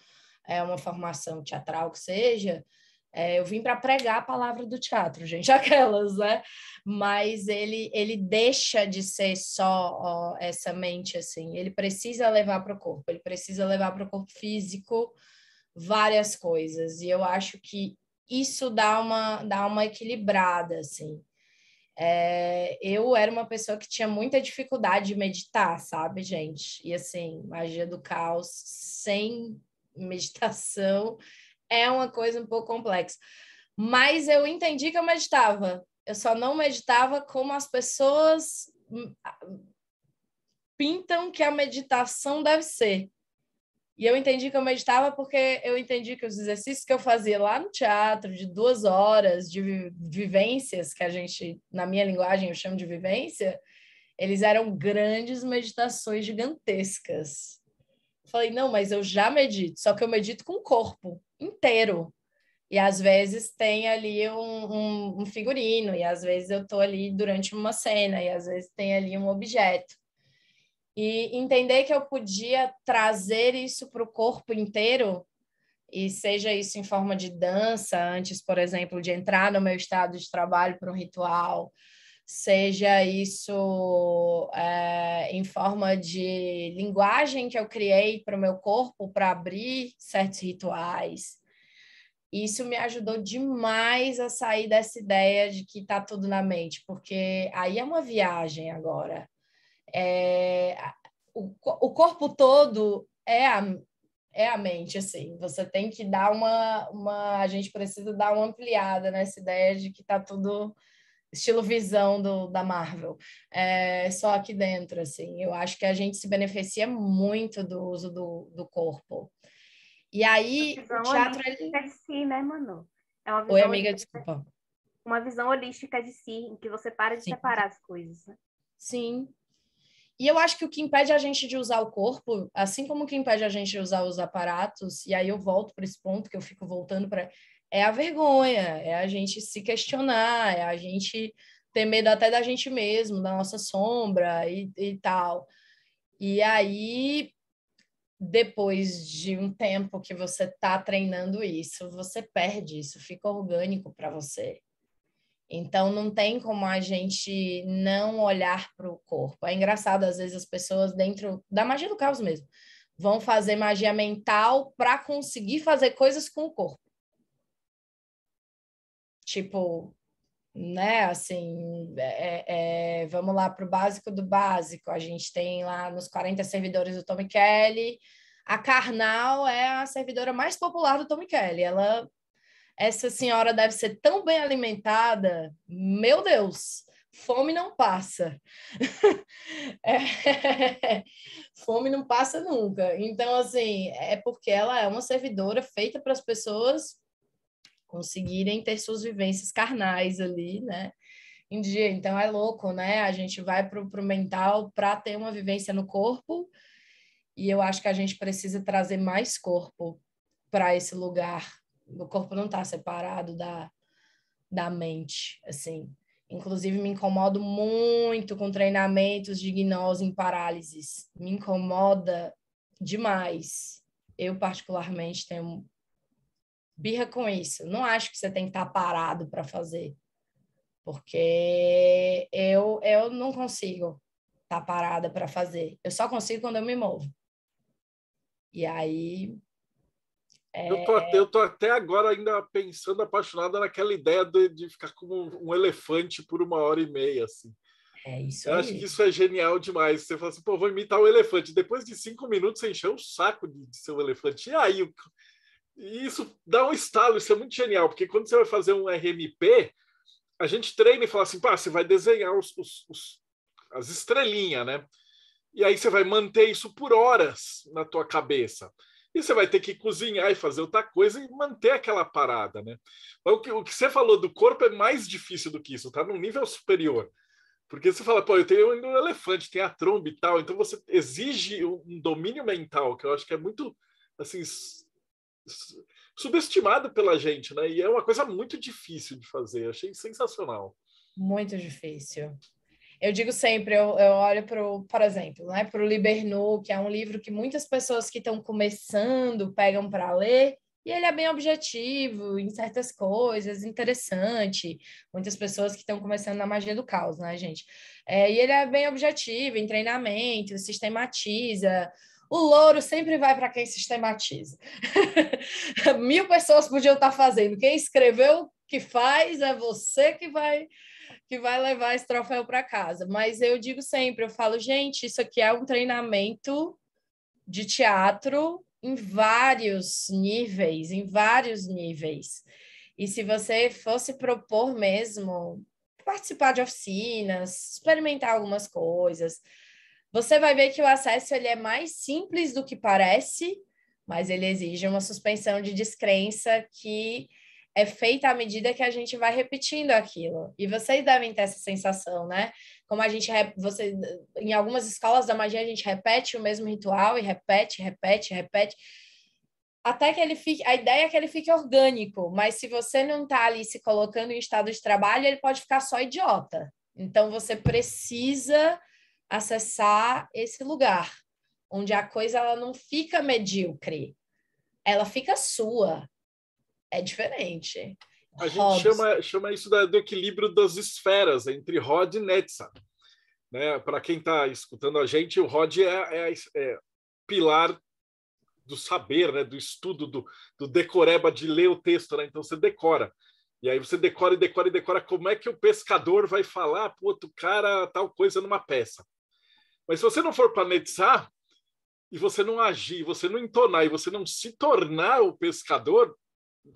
é uma formação teatral que seja, é, eu vim para pregar a palavra do teatro, gente, [laughs] aquelas, né? Mas ele, ele deixa de ser só ó, essa mente, assim. Ele precisa levar para o corpo, ele precisa levar para o corpo físico várias coisas. E eu acho que isso dá uma, dá uma equilibrada, assim. É, eu era uma pessoa que tinha muita dificuldade de meditar, sabe, gente? E assim, magia do caos sem [laughs] meditação é uma coisa um pouco complexa. Mas eu entendi que eu meditava. Eu só não meditava como as pessoas hum, pintam que a meditação deve ser. E eu entendi que eu meditava porque eu entendi que os exercícios que eu fazia lá no teatro, de duas horas, de vivências, que a gente, na minha linguagem, eu chamo de vivência, eles eram grandes meditações gigantescas. Falei, não, mas eu já medito, só que eu medito com o corpo inteiro. E às vezes tem ali um, um, um, figurino, e às vezes eu tô ali durante uma cena, e às vezes tem ali um objeto. E entender que eu podia trazer isso para o corpo inteiro, e seja isso em forma de dança, antes, por exemplo, de entrar no meu estado de trabalho para um ritual, seja isso é, em forma de linguagem que eu criei para o meu corpo para abrir certos rituais. Isso me ajudou demais a sair dessa ideia de que está tudo na mente, porque aí é uma viagem agora. É, o, o corpo todo é a, é a mente, assim. Você tem que dar uma, uma. A gente precisa dar uma ampliada nessa ideia de que está tudo estilo visão do, da Marvel, é, só aqui dentro, assim. Eu acho que a gente se beneficia muito do uso do, do corpo. E aí, o teatro... Ele... É de si, né, Manu? É uma Oi, amiga, holística, desculpa. Uma visão holística de si, em que você para de Sim. separar as coisas, né? Sim. E eu acho que o que impede a gente de usar o corpo, assim como o que impede a gente de usar os aparatos, e aí eu volto para esse ponto que eu fico voltando para é a vergonha, é a gente se questionar, é a gente ter medo até da gente mesmo, da nossa sombra e, e tal. E aí, depois de um tempo que você está treinando isso, você perde isso, fica orgânico para você. Então, não tem como a gente não olhar para o corpo. É engraçado, às vezes, as pessoas dentro da magia do caos mesmo vão fazer magia mental para conseguir fazer coisas com o corpo tipo, né, assim, é, é, é vamos lá para o básico do básico. A gente tem lá nos 40 servidores do Tommy Kelly. A Carnal é a servidora mais popular do Tommy Kelly. Ela, essa senhora deve ser tão bem alimentada, meu Deus! Fome não passa. [laughs] é, [laughs] fome não passa nunca. Então, assim, é porque ela é uma servidora feita para as pessoas conseguirem ter suas vivências carnais ali, né? Em dia. Então é louco, né? A gente vai para o mental para ter uma vivência no corpo, e eu acho que a gente precisa trazer mais corpo para esse lugar. O corpo não está separado da, da mente, assim. Inclusive, me incomodo muito com treinamentos de gnose em parálises. Me incomoda demais. Eu, particularmente, tenho birra com isso. Não acho que você tem que estar parado para fazer, porque eu, eu não consigo estar parada para fazer. Eu só consigo quando eu me movo. E aí. É... Eu, tô, é eu tô até agora ainda pensando, apaixonada naquela ideia de, de ficar como um elefante por uma hora e meia, assim. É isso eu aí. acho que isso é genial demais. Você fala assim, pô, vou imitar o um elefante. Depois de cinco minutos, você encheu o saco de, de ser um elefante. E aí, o e isso dá um estalo, isso é muito genial, porque quando você vai fazer um RMP, a gente treina e fala assim, pá, você vai desenhar os, os, os, as estrelinhas, né? E aí você vai manter isso por horas na tua cabeça. E você vai ter que cozinhar e fazer outra coisa e manter aquela parada, né? O que, o que você falou do corpo é mais difícil do que isso, tá? Num nível superior. Porque você fala, pô, eu tenho um elefante, tem a tromba e tal, então você exige um domínio mental, que eu acho que é muito, assim, subestimado pela gente, né? E é uma coisa muito difícil de fazer. Achei sensacional. Muito difícil. Eu digo sempre, eu, eu olho para por exemplo, né, para o Libernu, que é um livro que muitas pessoas que estão começando pegam para ler, e ele é bem objetivo em certas coisas, interessante. Muitas pessoas que estão começando na magia do caos, né, gente? É, e ele é bem objetivo em treinamento, sistematiza o louro sempre vai para quem sistematiza. [laughs] Mil pessoas podiam estar tá fazendo. Quem escreveu que faz é você que vai que vai levar esse troféu para casa. Mas eu digo sempre, eu falo, gente, isso aqui é um treinamento de teatro em vários níveis, em vários níveis. E se você fosse propor mesmo participar de oficinas, experimentar algumas coisas, você vai ver que o acesso ele é mais simples do que parece, mas ele exige uma suspensão de descrença que é feita à medida que a gente vai repetindo aquilo. E vocês devem ter essa sensação, né? Como a gente, você, em algumas escolas da magia, a gente repete o mesmo ritual e repete, repete, repete, até que ele fique. A ideia é que ele fique orgânico, mas se você não está ali se colocando em estado de trabalho, ele pode ficar só idiota. Então você precisa acessar esse lugar onde a coisa ela não fica medíocre, ela fica sua. É diferente. A gente chama, chama isso da, do equilíbrio das esferas entre Rod e Netza. Né? Para quem está escutando a gente, o Rod é, é, é pilar do saber, né? do estudo, do, do decoreba, de ler o texto. Né? Então você decora. E aí você decora e decora e decora como é que o pescador vai falar para outro cara tal coisa numa peça. Mas se você não for planetizar, e você não agir, você não entonar e você não se tornar o pescador,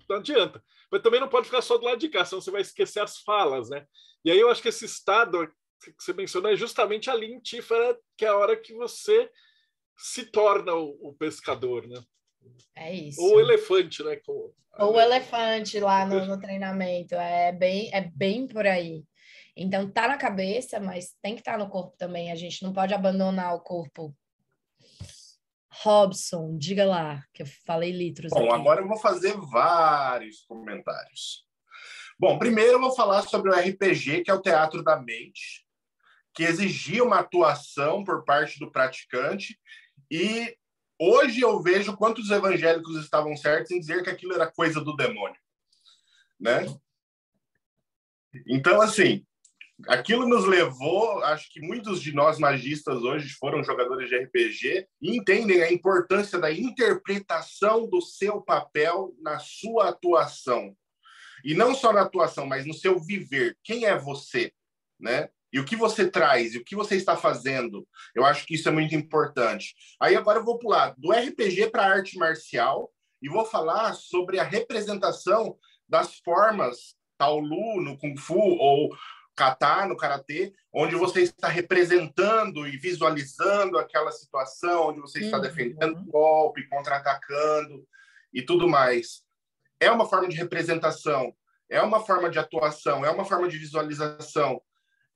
não adianta. Mas também não pode ficar só do lado de cá, senão você vai esquecer as falas, né? E aí eu acho que esse estado que você mencionou é justamente a lintífera, que é a hora que você se torna o, o pescador, né? É isso. Ou o elefante, né? Ou o elefante lá no, no treinamento. É bem, é bem por aí. Então tá na cabeça, mas tem que estar tá no corpo também. A gente não pode abandonar o corpo. Robson, diga lá, que eu falei litros. Bom, aqui. agora eu vou fazer vários comentários. Bom, primeiro eu vou falar sobre o RPG, que é o teatro da mente, que exigia uma atuação por parte do praticante e hoje eu vejo quantos evangélicos estavam certos em dizer que aquilo era coisa do demônio, né? Então, assim, Aquilo nos levou, acho que muitos de nós magistas hoje foram jogadores de RPG e entendem a importância da interpretação do seu papel na sua atuação. E não só na atuação, mas no seu viver. Quem é você, né? E o que você traz, e o que você está fazendo. Eu acho que isso é muito importante. Aí agora eu vou pular do RPG para a arte marcial e vou falar sobre a representação das formas Taolu no Kung Fu ou kata, no karatê, onde você está representando e visualizando aquela situação, onde você está uhum. defendendo o golpe, contra-atacando e tudo mais. É uma forma de representação, é uma forma de atuação, é uma forma de visualização.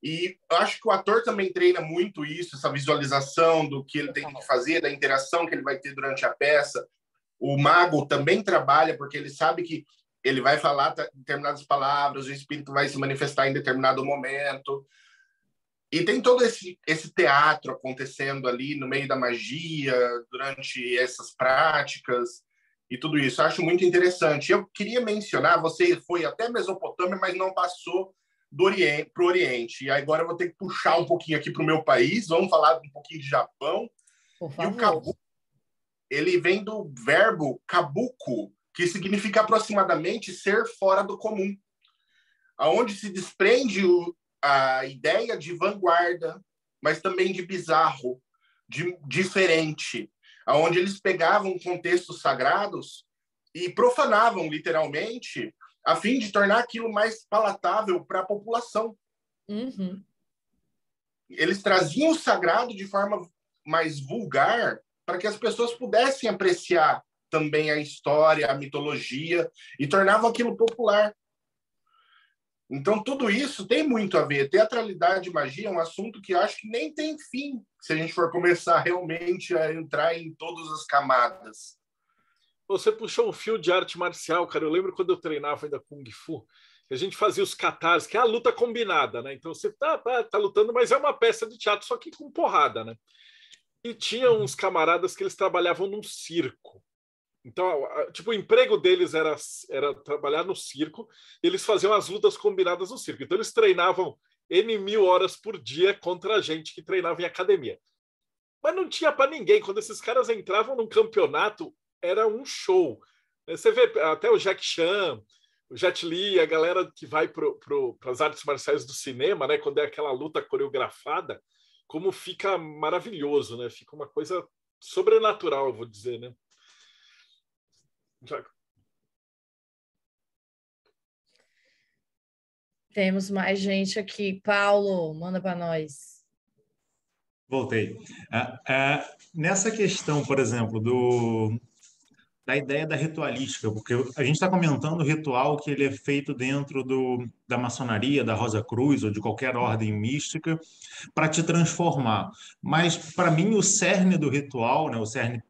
E eu acho que o ator também treina muito isso, essa visualização do que ele tem que fazer, da interação que ele vai ter durante a peça. O mago também trabalha, porque ele sabe que ele vai falar determinadas palavras, o espírito vai se manifestar em determinado momento. E tem todo esse, esse teatro acontecendo ali no meio da magia, durante essas práticas e tudo isso. acho muito interessante. Eu queria mencionar, você foi até Mesopotâmia, mas não passou para o Oriente, Oriente. E agora eu vou ter que puxar um pouquinho aqui para o meu país. Vamos falar um pouquinho de Japão. E o kabuki, ele vem do verbo kabuku, que significa aproximadamente ser fora do comum, aonde se desprende o, a ideia de vanguarda, mas também de bizarro, de diferente, aonde eles pegavam contextos sagrados e profanavam literalmente a fim de tornar aquilo mais palatável para a população. Uhum. Eles traziam o sagrado de forma mais vulgar para que as pessoas pudessem apreciar também a história, a mitologia e tornava aquilo popular. Então, tudo isso tem muito a ver. Teatralidade e magia é um assunto que acho que nem tem fim, se a gente for começar realmente a entrar em todas as camadas. Você puxou um fio de arte marcial, cara. Eu lembro quando eu treinava ainda Kung Fu, a gente fazia os catars que é a luta combinada, né? Então você tá, tá, tá lutando, mas é uma peça de teatro, só que com porrada, né? E tinha uns camaradas que eles trabalhavam num circo. Então, tipo, o emprego deles era, era trabalhar no circo, eles faziam as lutas combinadas no circo. Então, eles treinavam N mil horas por dia contra a gente que treinava em academia. Mas não tinha para ninguém. Quando esses caras entravam num campeonato, era um show. Eh, você vê até o Jack Chan, o Jet Li, a galera que vai para as artes marciais do cinema, né? quando é aquela luta coreografada, como fica maravilhoso, né? Fica uma coisa sobrenatural, eu vou dizer, né? Exactly. Temos mais gente aqui. Paulo, manda para nós. Voltei. Ah, ah, nessa questão, por exemplo, do, da ideia da ritualística, porque a gente está comentando o ritual que ele é feito dentro do, da maçonaria, da Rosa Cruz ou de qualquer ordem mística para te transformar. Mas, para mim, o cerne do ritual, né, o cerne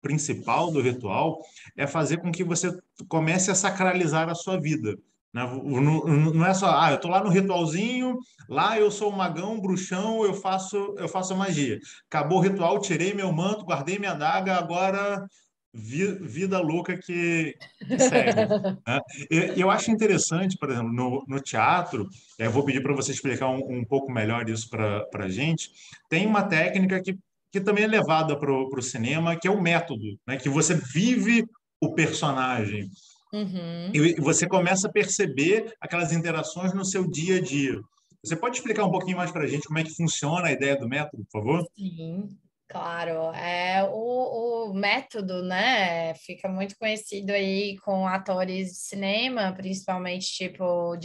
principal do ritual é fazer com que você comece a sacralizar a sua vida. Né? Não, é só, ah, eu tô lá no ritualzinho, lá eu sou um magão, bruxão, eu faço, eu faço magia. Acabou o ritual, tirei meu manto, guardei minha daga, agora vi, vida louca que, segue. [laughs] né? eu, eu, acho interessante, por exemplo, no, no teatro, é, eu vou pedir para você explicar um, um, pouco melhor isso para a gente, tem uma técnica que que também é levada para o cinema, que é o método, né? que você vive o personagem. Uhum. E você começa a perceber aquelas interações no seu dia a dia. Você pode explicar um pouquinho mais para a gente como é que funciona a ideia do método, por favor? Sim, claro. É, o, o método, né, fica muito conhecido aí com atores de cinema, principalmente tipo o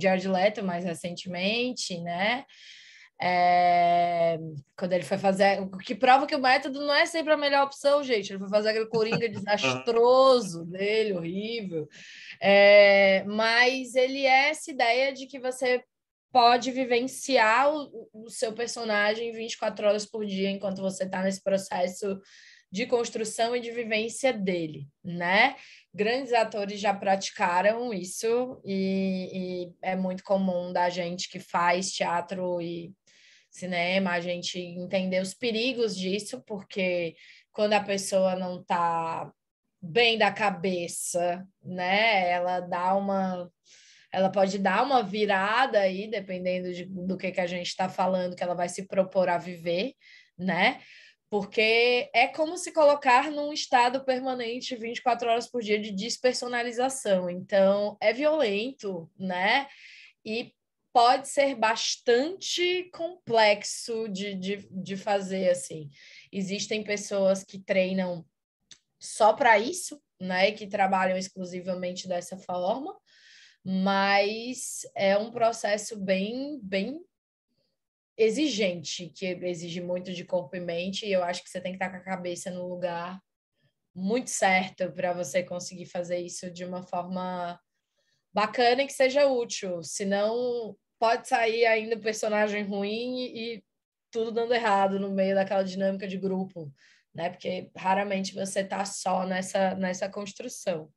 George, o Leto mais recentemente, né? É... Quando ele foi fazer. O que prova que o método não é sempre a melhor opção, gente. Ele foi fazer aquele coringa [laughs] desastroso dele, horrível. É... Mas ele é essa ideia de que você pode vivenciar o, o seu personagem 24 horas por dia enquanto você está nesse processo de construção e de vivência dele, né? Grandes atores já praticaram isso e, e, é muito comum da gente que faz teatro e cinema, a gente entender os perigos disso, porque quando a pessoa não está bem da cabeça, né? Ela dá uma ela pode dar uma virada aí, dependendo de, do que, que a gente está falando, que ela vai se propor a viver, né? Porque é como se colocar num estado permanente 24 horas por dia de despersonalização. Então, é violento, né? E pode ser bastante complexo de, de, de fazer, assim. Existem pessoas que treinam só para isso, né? Que trabalham exclusivamente dessa forma, mas é um processo bem, bem exigente, que exige muito de corpo e mente, e eu acho que você tem que estar tá com a cabeça no lugar muito certo para você conseguir fazer isso de uma forma bacana e que seja útil, senão pode sair ainda personagem ruim e tudo dando errado no meio daquela dinâmica de grupo, né? Porque raramente você tá só nessa, nessa construção.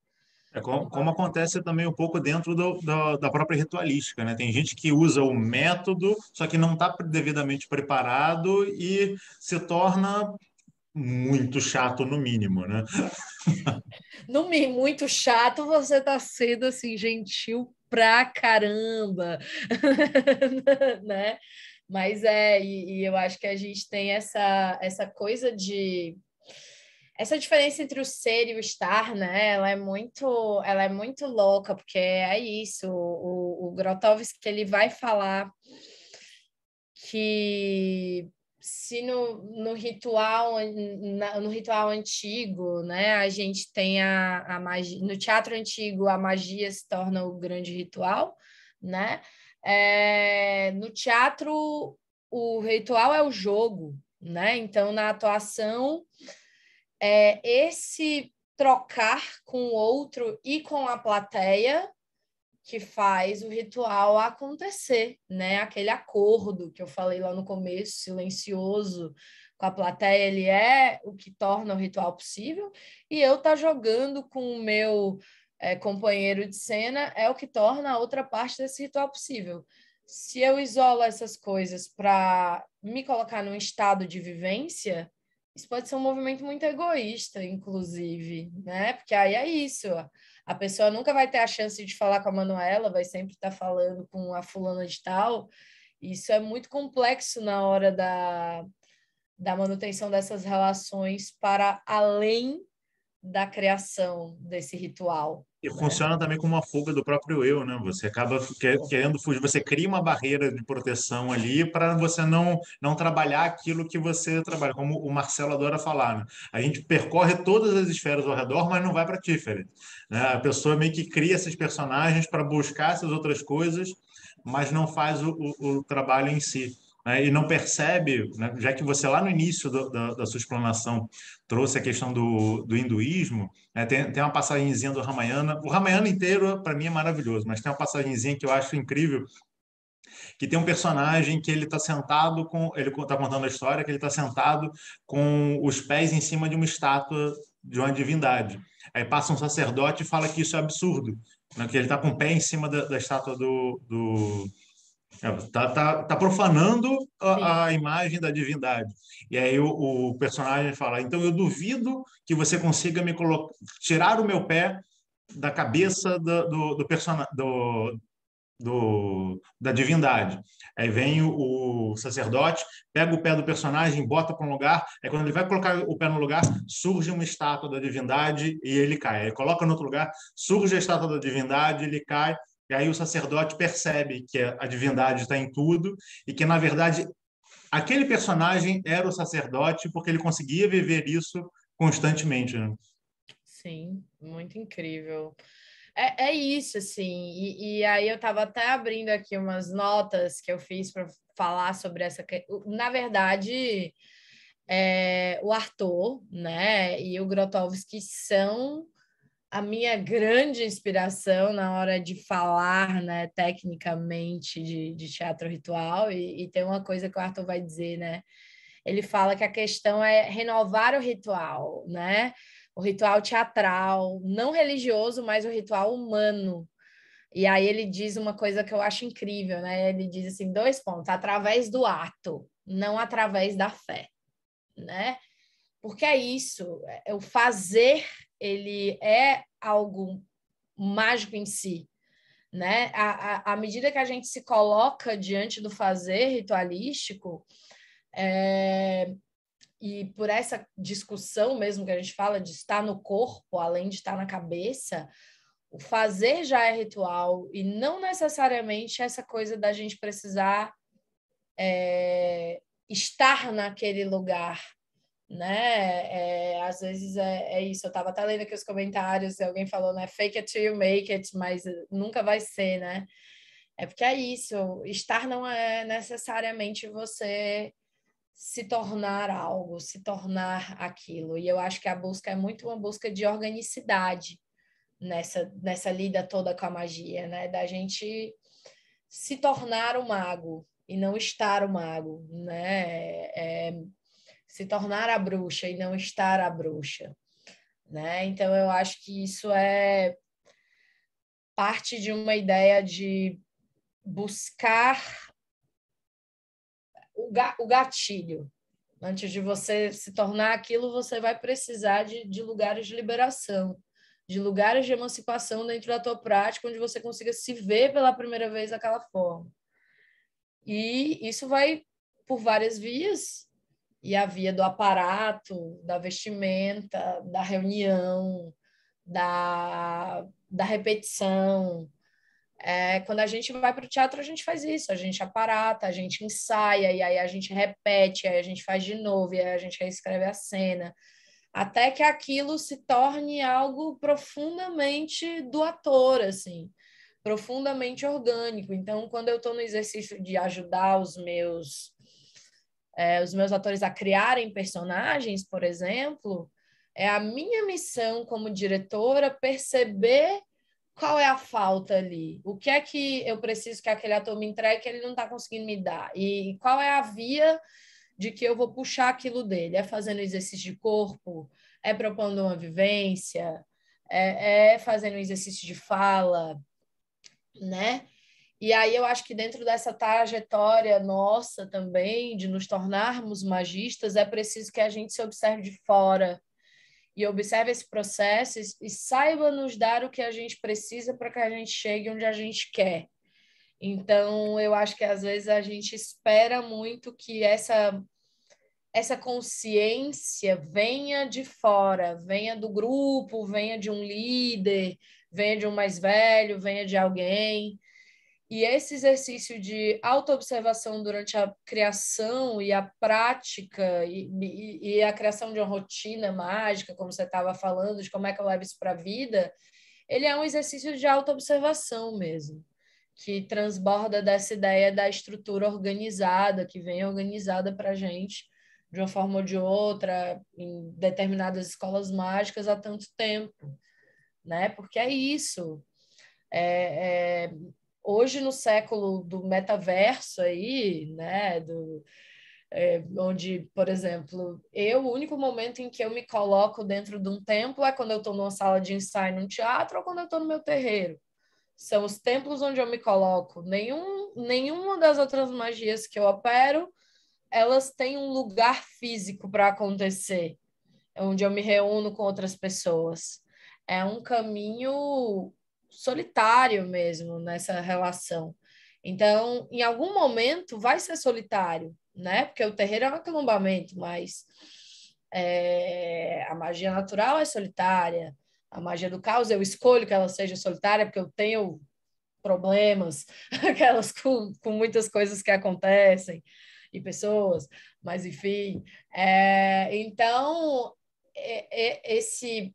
É como, como, acontece também um pouco dentro do, do, da própria ritualística, né? Tem gente que usa o método, só que não está devidamente preparado e se torna muito chato no mínimo, né? [laughs] No mínimo, muito chato, você tá sendo assim gentil pra caramba, [laughs] né? Mas é, e, e, eu acho que a gente tem essa essa coisa de essa diferença entre o ser e o estar, né? Ela é muito, ela é muito louca, porque é isso. O, o Grotowski ele vai falar que se no, no ritual no ritual antigo né a gente tem a, a magia no teatro antigo a magia se torna o grande ritual né é, no teatro o ritual é o jogo né então na atuação é esse trocar com o outro e com a plateia que faz o ritual acontecer, né? Aquele acordo que eu falei lá no começo, silencioso com a plateia, ele é o que torna o ritual possível. E eu tá jogando com o meu é, companheiro de cena é o que torna a outra parte desse ritual possível. Se eu isolo essas coisas para me colocar num estado de vivência, isso pode ser um movimento muito egoísta, inclusive, né? Porque aí é isso. Ó a pessoa nunca vai ter a chance de falar com a Manuela, vai sempre estar tá falando com a fulana de tal. Isso é muito complexo na hora da, da manutenção dessas relações para além da criação desse ritual. E funciona também como uma fuga do próprio eu, né? Você acaba querendo fugir, você cria uma barreira de proteção ali para você não não trabalhar aquilo que você trabalha, como o Marcelo adora falar, né? A gente percorre todas as esferas ao redor, mas não vai para Tiffany, né? A pessoa meio que cria esses personagens para buscar essas outras coisas, mas não faz o, o, o trabalho em si né, e não percebe, né, já que você lá no início do, da, da, sua explanação trouxe a questão do, do hinduísmo, né, tem, tem uma passagemzinha do Ramayana, o Ramayana inteiro para mim é maravilhoso, mas tem uma passagemzinha que eu acho incrível, que tem um personagem que ele está sentado com ele está contando a história que ele está sentado com os pés em cima de uma estátua de uma divindade. Aí passa um sacerdote e fala que isso é absurdo, né? que ele está com o pé em cima da, da estátua do, do, é, tá, tá, tá profanando a, a, imagem da divindade. E aí o, o, personagem fala: então eu duvido que você consiga me colocar, tirar o meu pé da cabeça do, do, do, persona, do, do da divindade. Aí vem o, o, sacerdote, pega o pé do personagem, bota para um lugar. é quando ele vai colocar o pé no lugar, surge uma estátua da divindade e ele cai. Aí coloca no outro lugar, surge a estátua da divindade, ele cai. E aí o sacerdote percebe que a divindade está em tudo e que, na verdade, aquele personagem era o sacerdote porque ele conseguia viver isso constantemente. Né? Sim, muito incrível. É, é isso, assim. E, e aí eu estava até abrindo aqui umas notas que eu fiz para falar sobre essa. Na verdade, é, o Arthur, né, e o Grotowski são a minha grande inspiração na hora de falar, né, tecnicamente de, de teatro ritual, e, e, tem uma coisa que o Arthur vai dizer, né? Ele fala que a questão é renovar o ritual, né? O ritual teatral, não religioso, mas o ritual humano. E aí ele diz uma coisa que eu acho incrível, né? Ele diz assim, dois pontos, através do ato, não através da fé, né? Porque é isso, é o fazer ele é algo mágico em si, né? À, à, medida que a gente se coloca diante do fazer ritualístico, é, e por essa discussão mesmo que a gente fala de estar no corpo, além de estar na cabeça, o fazer já é ritual e não necessariamente essa coisa da gente precisar é, estar naquele lugar né? É, às vezes é, é isso. Eu tava até lendo aqui os comentários, alguém falou, né? Fake it till you make it, mas eh, nunca vai ser, né? É porque é isso. Estar não é necessariamente você se tornar algo, se tornar aquilo. E eu acho que a busca é muito uma busca de organicidade nessa, nessa lida toda com a magia, né? Da gente se tornar o um mago e não estar o um mago, né? É, é se tornar a bruxa e não estar a bruxa, né? Então eu acho que isso é parte de uma ideia de buscar o gatilho. Antes de você se tornar aquilo, você vai precisar de, de lugares de liberação, de lugares de emancipação dentro da tua prática, onde você consiga se ver pela primeira vez daquela forma. E isso vai por várias vias, e a via do aparato, da vestimenta, da reunião, da, da repetição. É, quando a gente vai para o teatro, a gente faz isso, a gente aparata, a gente ensaia, e aí a gente repete, aí a gente faz de novo, e aí a gente reescreve a cena, até que aquilo se torne algo profundamente do ator, assim, profundamente orgânico. Então, quando eu estou no exercício de ajudar os meus é, os meus atores a criarem personagens, por exemplo, é a minha missão como diretora perceber qual é a falta ali, o que é que eu preciso que aquele ator me entregue que ele não está conseguindo me dar, e qual é a via de que eu vou puxar aquilo dele. É fazendo exercício de corpo, é propondo uma vivência, é, é fazendo exercício de fala, né? E aí eu acho que dentro dessa trajetória nossa também, de nos tornarmos magistas, é preciso que a gente se observe de fora e observe esse processo e saiba nos dar o que a gente precisa para que a gente chegue onde a gente quer. Então, eu acho que às vezes a gente espera muito que essa essa consciência venha de fora, venha do grupo, venha de um líder, venha de um mais velho, venha de alguém. E esse exercício de autoobservação durante a criação e a prática e, e, e a criação de uma rotina mágica, como você estava falando, de como é que eu levo isso para a vida, ele é um exercício de autoobservação mesmo, que transborda dessa ideia da estrutura organizada, que vem organizada para a gente de uma forma ou de outra, em determinadas escolas mágicas há tanto tempo, né? Porque é isso. É, é, hoje no século do metaverso aí, né, do, é, onde, por exemplo, eu, o único momento em que eu me coloco dentro de um templo é quando eu estou numa sala de ensaio num teatro ou quando eu estou no meu terreiro. São os templos onde eu me coloco. Nenhum, nenhuma das outras magias que eu opero, elas têm um lugar físico para acontecer, onde eu me reúno com outras pessoas. É um caminho solitário mesmo nessa relação. Então, em algum momento vai ser solitário, né? Porque o terreiro é um aquilombamento, mas é, a magia natural é solitária, a magia do caos eu escolho que ela seja solitária porque eu tenho problemas, [laughs] aquelas com, com muitas coisas que acontecem e pessoas, mas enfim. É, então, é, é esse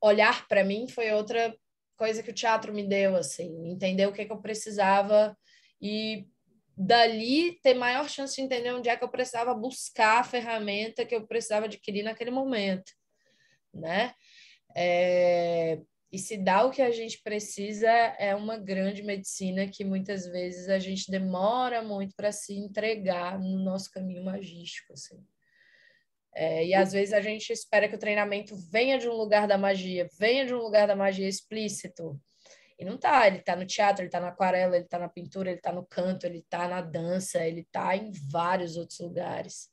olhar para mim foi outra coisa que o teatro me deu, assim, entender o que, que eu precisava e dali ter maior chance de entender onde é que eu precisava buscar a ferramenta que eu precisava adquirir naquele momento, né? É... E se dá o que a gente precisa é uma grande medicina que muitas vezes a gente demora muito para se entregar no nosso caminho magístico, assim. É, e às vezes a gente espera que o treinamento venha de um lugar da magia, venha de um lugar da magia explícito. E não tá, ele tá no teatro, ele tá na aquarela, ele tá na pintura, ele tá no canto, ele tá na dança, ele tá em vários outros lugares.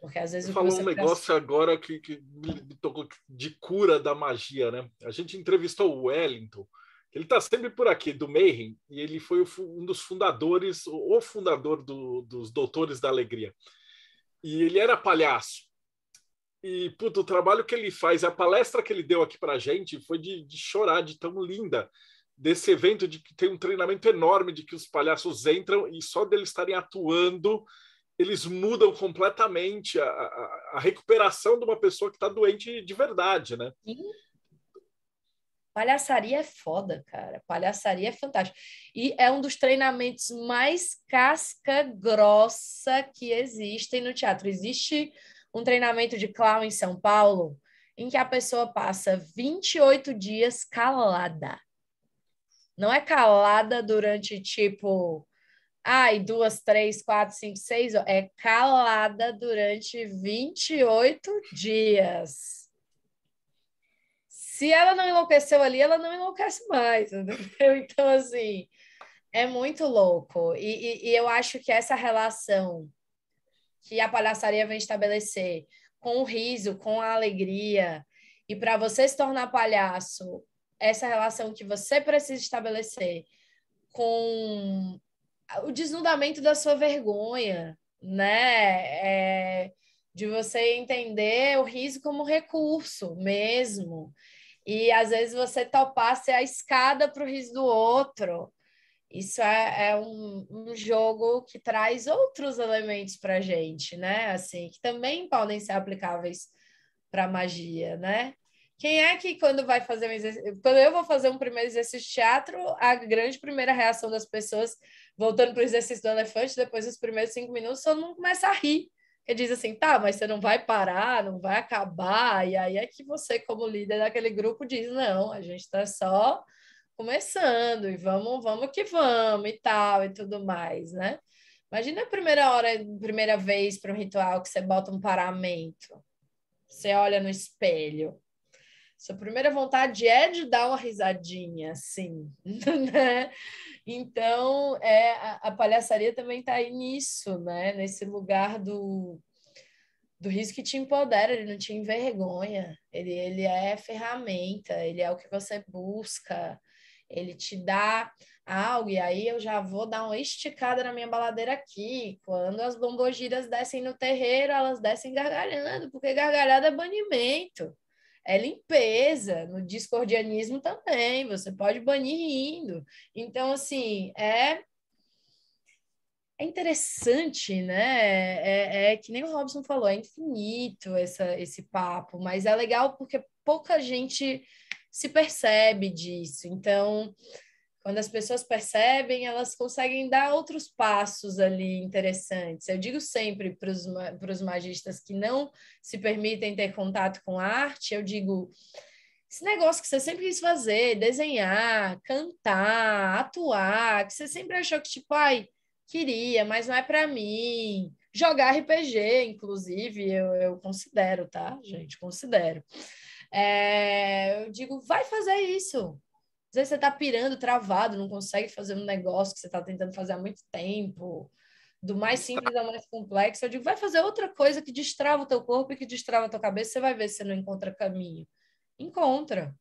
Porque às vezes. Você falou um negócio agora que, que me tocou de cura da magia, né? A gente entrevistou o Wellington, ele tá sempre por aqui, do Mayhem, e ele foi um dos fundadores, o fundador do, dos Doutores da Alegria. E ele era palhaço. E, puto, o trabalho que ele faz, a palestra que ele deu aqui pra gente foi de, de chorar, de tão linda desse evento de que tem um treinamento enorme de que os palhaços entram e só deles estarem atuando eles mudam completamente a, a, a recuperação de uma pessoa que está doente de verdade, né? Sim. Palhaçaria é foda, cara. Palhaçaria é fantástico. E é um dos treinamentos mais casca grossa que existem no teatro. Existe um treinamento de clown em São Paulo, em que a pessoa passa 28 dias calada. Não é calada durante tipo, ai, duas, três, quatro, cinco, seis, é calada durante 28 dias. Se ela não enlouqueceu ali, ela não enlouquece mais, [laughs] entendeu? Então, assim, é muito louco. E, e, e eu acho que essa relação que a palhaçaria vem estabelecer, com o riso, com a alegria. E para você se tornar palhaço, essa relação que você precisa estabelecer com o desnudamento da sua vergonha, né? É, de você entender o riso como recurso mesmo. E às vezes você topar ser a escada para o riso do outro isso é, é um, um, jogo que traz outros elementos para a gente, né? Assim, que também podem ser aplicáveis para magia, né? Quem é que quando vai fazer um exercício, quando eu vou fazer um primeiro exercício de teatro, a grande primeira reação das pessoas, voltando para o exercício do elefante, depois dos primeiros cinco minutos, todo mundo começa a rir. Que diz assim, tá, mas você não vai parar, não vai acabar. E aí é que você, como líder daquele grupo, diz: não, a gente está só começando e vamos, vamos que vamos e tal e tudo mais, né? Imagina a primeira hora, primeira vez para um ritual que você bota um paramento. Você olha no espelho. Sua primeira vontade é de dar uma risadinha, assim, [laughs] né? Então, é, a, a palhaçaria também está aí nisso, né? Nesse lugar do, do risco que te empodera, ele não te envergonha. Ele, ele é ferramenta, ele é o que você busca, ele te dá algo, e aí eu já vou dar uma esticada na minha baladeira aqui. Quando as bombogiras descem no terreiro, elas descem gargalhando, porque gargalhada é banimento, é limpeza. No discordianismo também, você pode banir rindo. Então, assim, é. É interessante, né? É, é, é que nem o Robson falou, é infinito essa, esse papo, mas é legal porque pouca gente se percebe disso. Então, quando as pessoas percebem, elas conseguem dar outros passos ali interessantes. Eu digo sempre para os magistas que não se permitem ter contato com arte, eu digo esse negócio que você sempre quis fazer, desenhar, cantar, atuar, que você sempre achou que, tipo, ai, queria, mas não é para mim. Jogar RPG, inclusive, eu, eu considero, tá, gente? Considero. É, eu digo, vai fazer isso. Às vezes você está pirando, travado, não consegue fazer um negócio que você está tentando fazer há muito tempo, do mais simples ao mais complexo. Eu digo, vai fazer outra coisa que destrava o teu corpo e que destrava a tua cabeça, você vai ver se você não encontra caminho. Encontra,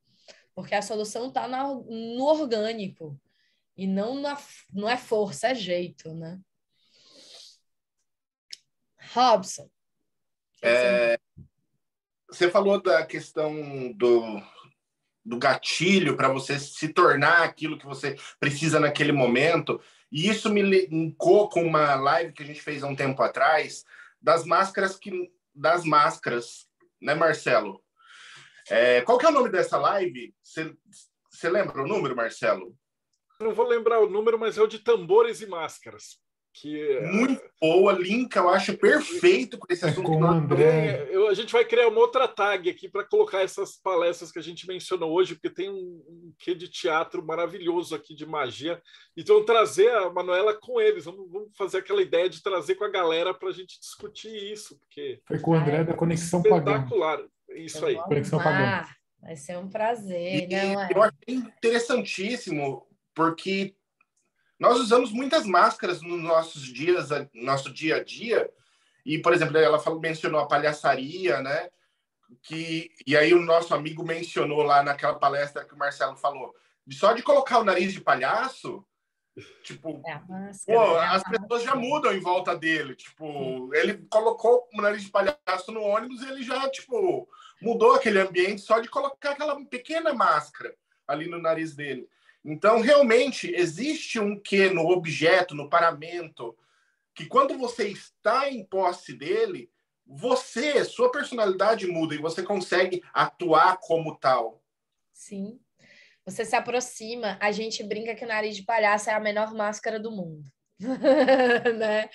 porque a solução está no orgânico e não, na, não é força, é jeito, né? Robson. É, você falou da questão do, do gatilho para você se tornar aquilo que você precisa naquele momento. E isso me linkou com uma live que a gente fez há um tempo atrás das máscaras que das máscaras, né, Marcelo? É, qual que é o nome dessa live? Você lembra o número, Marcelo? Não vou lembrar o número, mas é o de tambores e máscaras que muito boa, linka, eu acho perfeito com esse é assunto. Então, é com André. Eu, a gente vai criar uma outra tag aqui para colocar essas palestras que a gente mencionou hoje, porque tem um, um quê de teatro maravilhoso aqui de magia. Então trazer a Manuela com eles, vamos, vamos fazer aquela ideia de trazer com a galera para a gente discutir isso, porque foi com o André da conexão espetacular. Isso aí. Conexão ah, Pagana. Vai ser um prazer. E, não, né, é? Eu achei interessantíssimo porque nós usamos muitas máscaras nos nossos dias, nosso dia a dia. E, por exemplo, ela falou, mencionou a palhaçaria, né? Que, e aí o nosso amigo mencionou lá naquela palestra que o Marcelo falou, só de colocar o nariz de palhaço, tipo, é máscara, pô, é as pessoas já mudam em volta dele, tipo, ele colocou o nariz de palhaço no ônibus, e ele já tipo mudou aquele ambiente só de colocar aquela pequena máscara ali no nariz dele. Então, realmente, existe um que no objeto, no paramento, que quando você está em posse dele, você, sua personalidade muda e você consegue atuar como tal. Sim. Você se aproxima, a gente brinca que o nariz de palhaço é a menor máscara do mundo. [laughs] né?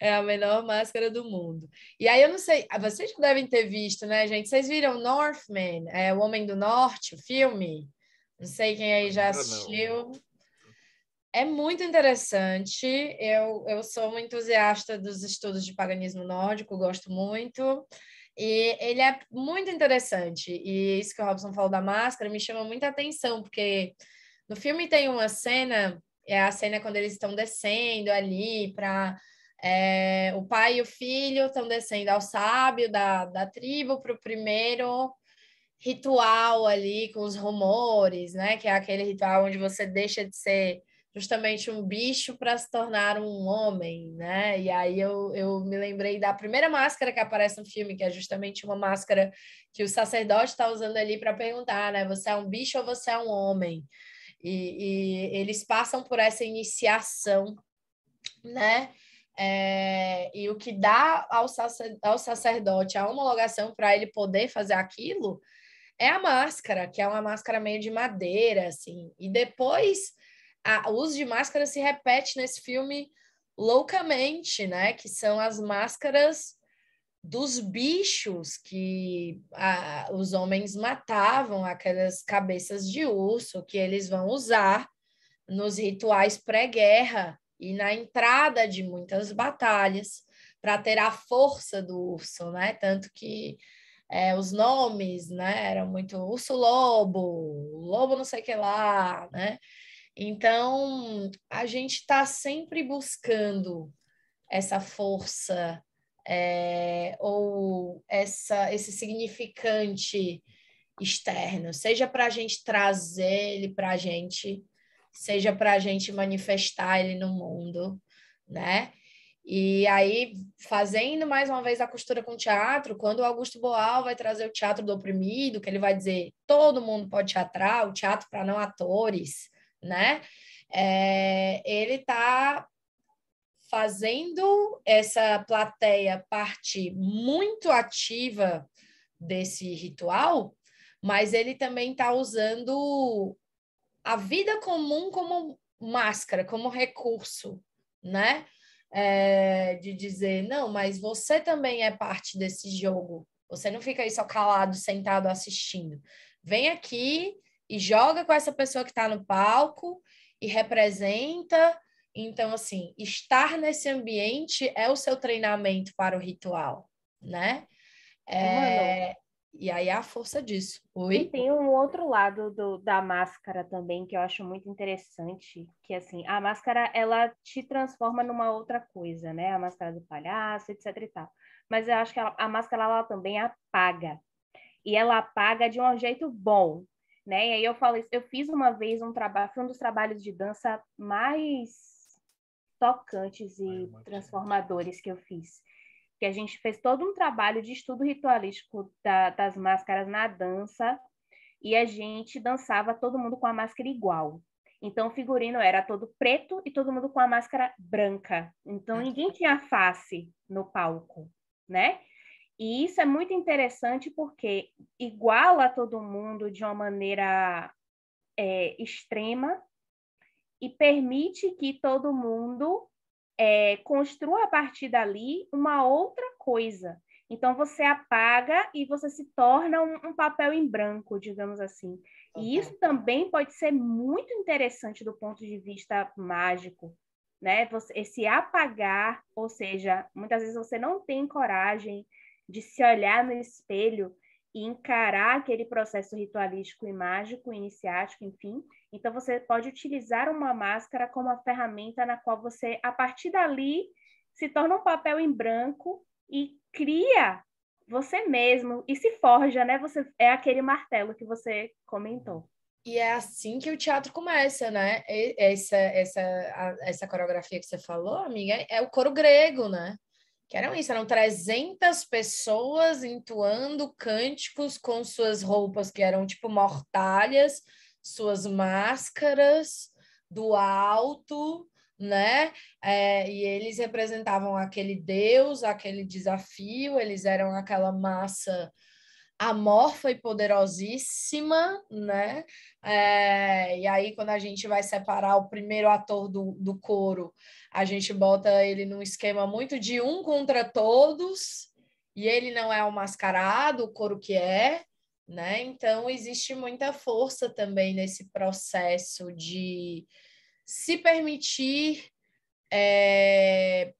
É a menor máscara do mundo. E aí eu não sei, vocês já devem ter visto, né, gente? Vocês viram Northman, é, o Homem do Norte, o filme? Não sei quem aí já assistiu. Né? É muito interessante. Eu, eu sou uma entusiasta dos estudos de paganismo nórdico, gosto muito. E ele é muito interessante. E isso que o Robson falou da máscara me chama muita atenção, porque no filme tem uma cena, é a cena quando eles estão descendo ali para é, o pai e o filho estão descendo ao sábio da, da tribo para o primeiro ritual ali com os rumores, né? Que é aquele ritual onde você deixa de ser justamente um bicho para se tornar um homem, né? E aí eu, eu me lembrei da primeira máscara que aparece no filme, que é justamente uma máscara que o sacerdote está usando ali para perguntar, né? Você é um bicho ou você é um homem? E, e eles passam por essa iniciação, né? É, e o que dá ao, sacer, ao sacerdote a homologação para ele poder fazer aquilo é a máscara, que é uma máscara meio de madeira, assim. E depois a, o uso de máscara se repete nesse filme loucamente, né? Que são as máscaras dos bichos que a, os homens matavam, aquelas cabeças de urso que eles vão usar nos rituais pré-guerra e na entrada de muitas batalhas para ter a força do urso, né? Tanto que é, os nomes, né? Era muito urso lobo, lobo não sei o que lá, né? Então, a gente está sempre buscando essa força é, ou essa, esse significante externo, seja para a gente trazer ele para a gente, seja para a gente manifestar ele no mundo, né? E aí, fazendo mais uma vez a costura com o teatro, quando o Augusto Boal vai trazer o teatro do oprimido, que ele vai dizer todo mundo pode teatrar, o teatro para não atores, né? É, ele está fazendo essa plateia parte muito ativa desse ritual, mas ele também está usando a vida comum como máscara, como recurso, né? é, de dizer, não, mas você também é parte desse jogo. Você não fica aí só calado, sentado assistindo. Vem aqui e joga com essa pessoa que está no palco e representa. Então, assim, estar nesse ambiente é o seu treinamento para o ritual, né? É, é e aí é a força disso. Oi? E tem um outro lado do, da máscara também que eu acho muito interessante, que assim, a máscara ela te transforma numa outra coisa, né? A máscara do palhaço, etc e tal. Mas eu acho que a, a máscara ela também apaga. E ela apaga de um jeito bom, né? E aí eu falo, eu fiz uma vez um trabalho, foi um dos trabalhos de dança mais tocantes e transformadores que eu fiz que a gente fez todo um trabalho de estudo ritualístico da, das máscaras na dança, e a gente dançava todo mundo com a máscara igual. Então, o figurino era todo preto e todo mundo com a máscara branca. Então, ninguém tinha face no palco, né? E isso é muito interessante porque iguala todo mundo de uma maneira é, extrema e permite que todo mundo é, construa a partir dali uma outra coisa. Então você apaga e você se torna um, um papel em branco, digamos assim. E isso também pode ser muito interessante do ponto de vista mágico, né? Você, esse apagar, ou seja, muitas vezes você não tem coragem de se olhar no espelho e encarar aquele processo ritualístico e mágico, iniciático, enfim, então, você pode utilizar uma máscara como uma ferramenta na qual você, a partir dali, se torna um papel em branco e cria você mesmo e se forja, né? Você é aquele martelo que você comentou. E é assim que o teatro começa, né? Essa, essa, essa coreografia que você falou, amiga, é o coro grego, né? Que eram isso, eram 300 pessoas entoando cânticos com suas roupas que eram tipo mortalhas, suas máscaras do alto, né? É, e eles representavam aquele deus, aquele desafio, eles eram aquela massa amorfa e poderosíssima, né? É, e aí, quando a gente vai separar o primeiro ator do, do coro, a gente bota ele num esquema muito de um contra todos, e ele não é o mascarado, o coro que é, né? Então existe muita força também nesse processo de se permitir é,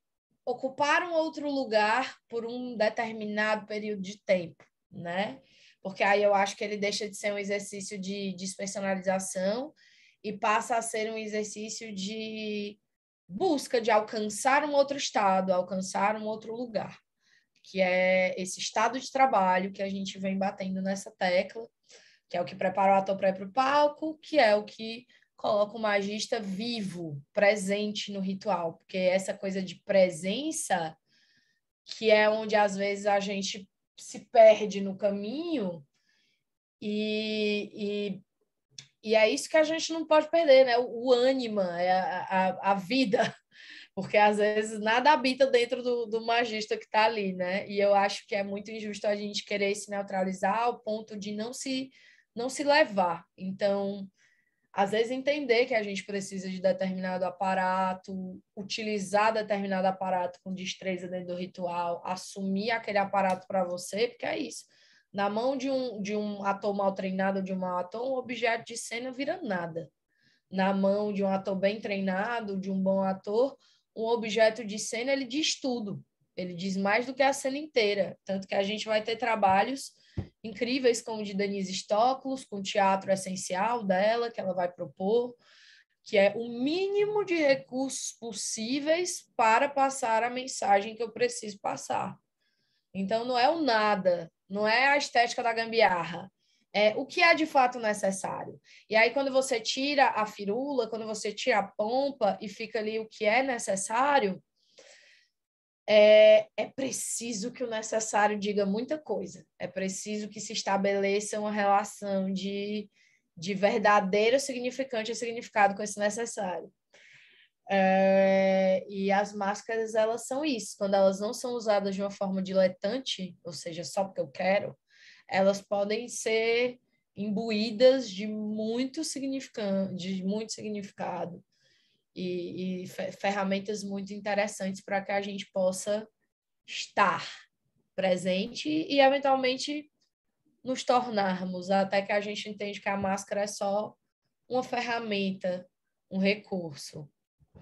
ocupar um outro lugar por um determinado período de tempo, né? Porque aí eu acho que ele deixa de ser um exercício de despersonalização e passa a ser um exercício de busca de alcançar um outro estado, alcançar um outro lugar que é esse estado de trabalho que a gente vem batendo nessa tecla, que é o que prepara o ator para ir para o palco, que é o que coloca o magista vivo, presente no ritual, porque essa coisa de presença, que é onde às vezes a gente se perde no caminho, e, e, e é isso que a gente não pode perder, né? O, ânima, é a, a, a vida porque às vezes nada habita dentro do, do magista que está ali, né? E eu acho que é muito injusto a gente querer se neutralizar ao ponto de não se, não se levar. Então, às vezes entender que a gente precisa de determinado aparato, utilizar determinado aparato com destreza dentro do ritual, assumir aquele aparato para você, porque é isso. Na mão de um, de um ator mal treinado, de um mau ator, um objeto de cena vira nada. Na mão de um ator bem treinado, de um bom ator, o objeto de cena ele diz tudo, ele diz mais do que a cena inteira. Tanto que a gente vai ter trabalhos incríveis como o de Denise Stoklos, com o teatro essencial dela, que ela vai propor, que é o mínimo de recursos possíveis para passar a mensagem que eu preciso passar. Então, não é o nada, não é a estética da gambiarra, é, o que é de fato necessário. E aí, quando você tira a firula, quando você tira a pompa e fica ali o que é necessário, é, é preciso que o necessário diga muita coisa. É preciso que se estabeleça uma relação de, de verdadeiro significante e significado com esse necessário. É, e as máscaras, elas são isso. Quando elas não são usadas de uma forma diletante, ou seja, só porque eu quero, elas podem ser imbuídas de muito significado, de muito significado e, e ferramentas muito interessantes para que a gente possa estar presente e eventualmente nos tornarmos até que a gente entende que a máscara é só uma ferramenta, um recurso.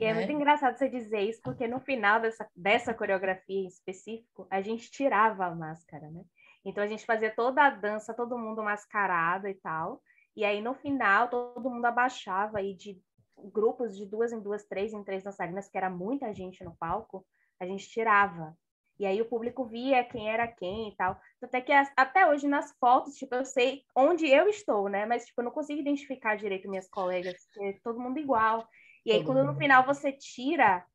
E é né? muito engraçado você dizer isso, porque no final dessa, dessa coreografia em específico, a gente tirava a máscara, né? Então a gente fazia toda a dança, todo mundo mascarado e tal. E aí no final todo mundo abaixava e de grupos de duas em duas, três em três dançarinas, que era muita gente no palco, a gente tirava. E aí o público via quem era quem e tal. Até que até hoje nas fotos, tipo, eu sei onde eu estou, né? Mas tipo, eu não consigo identificar direito minhas colegas, porque é todo mundo igual. E aí quando no final você tira,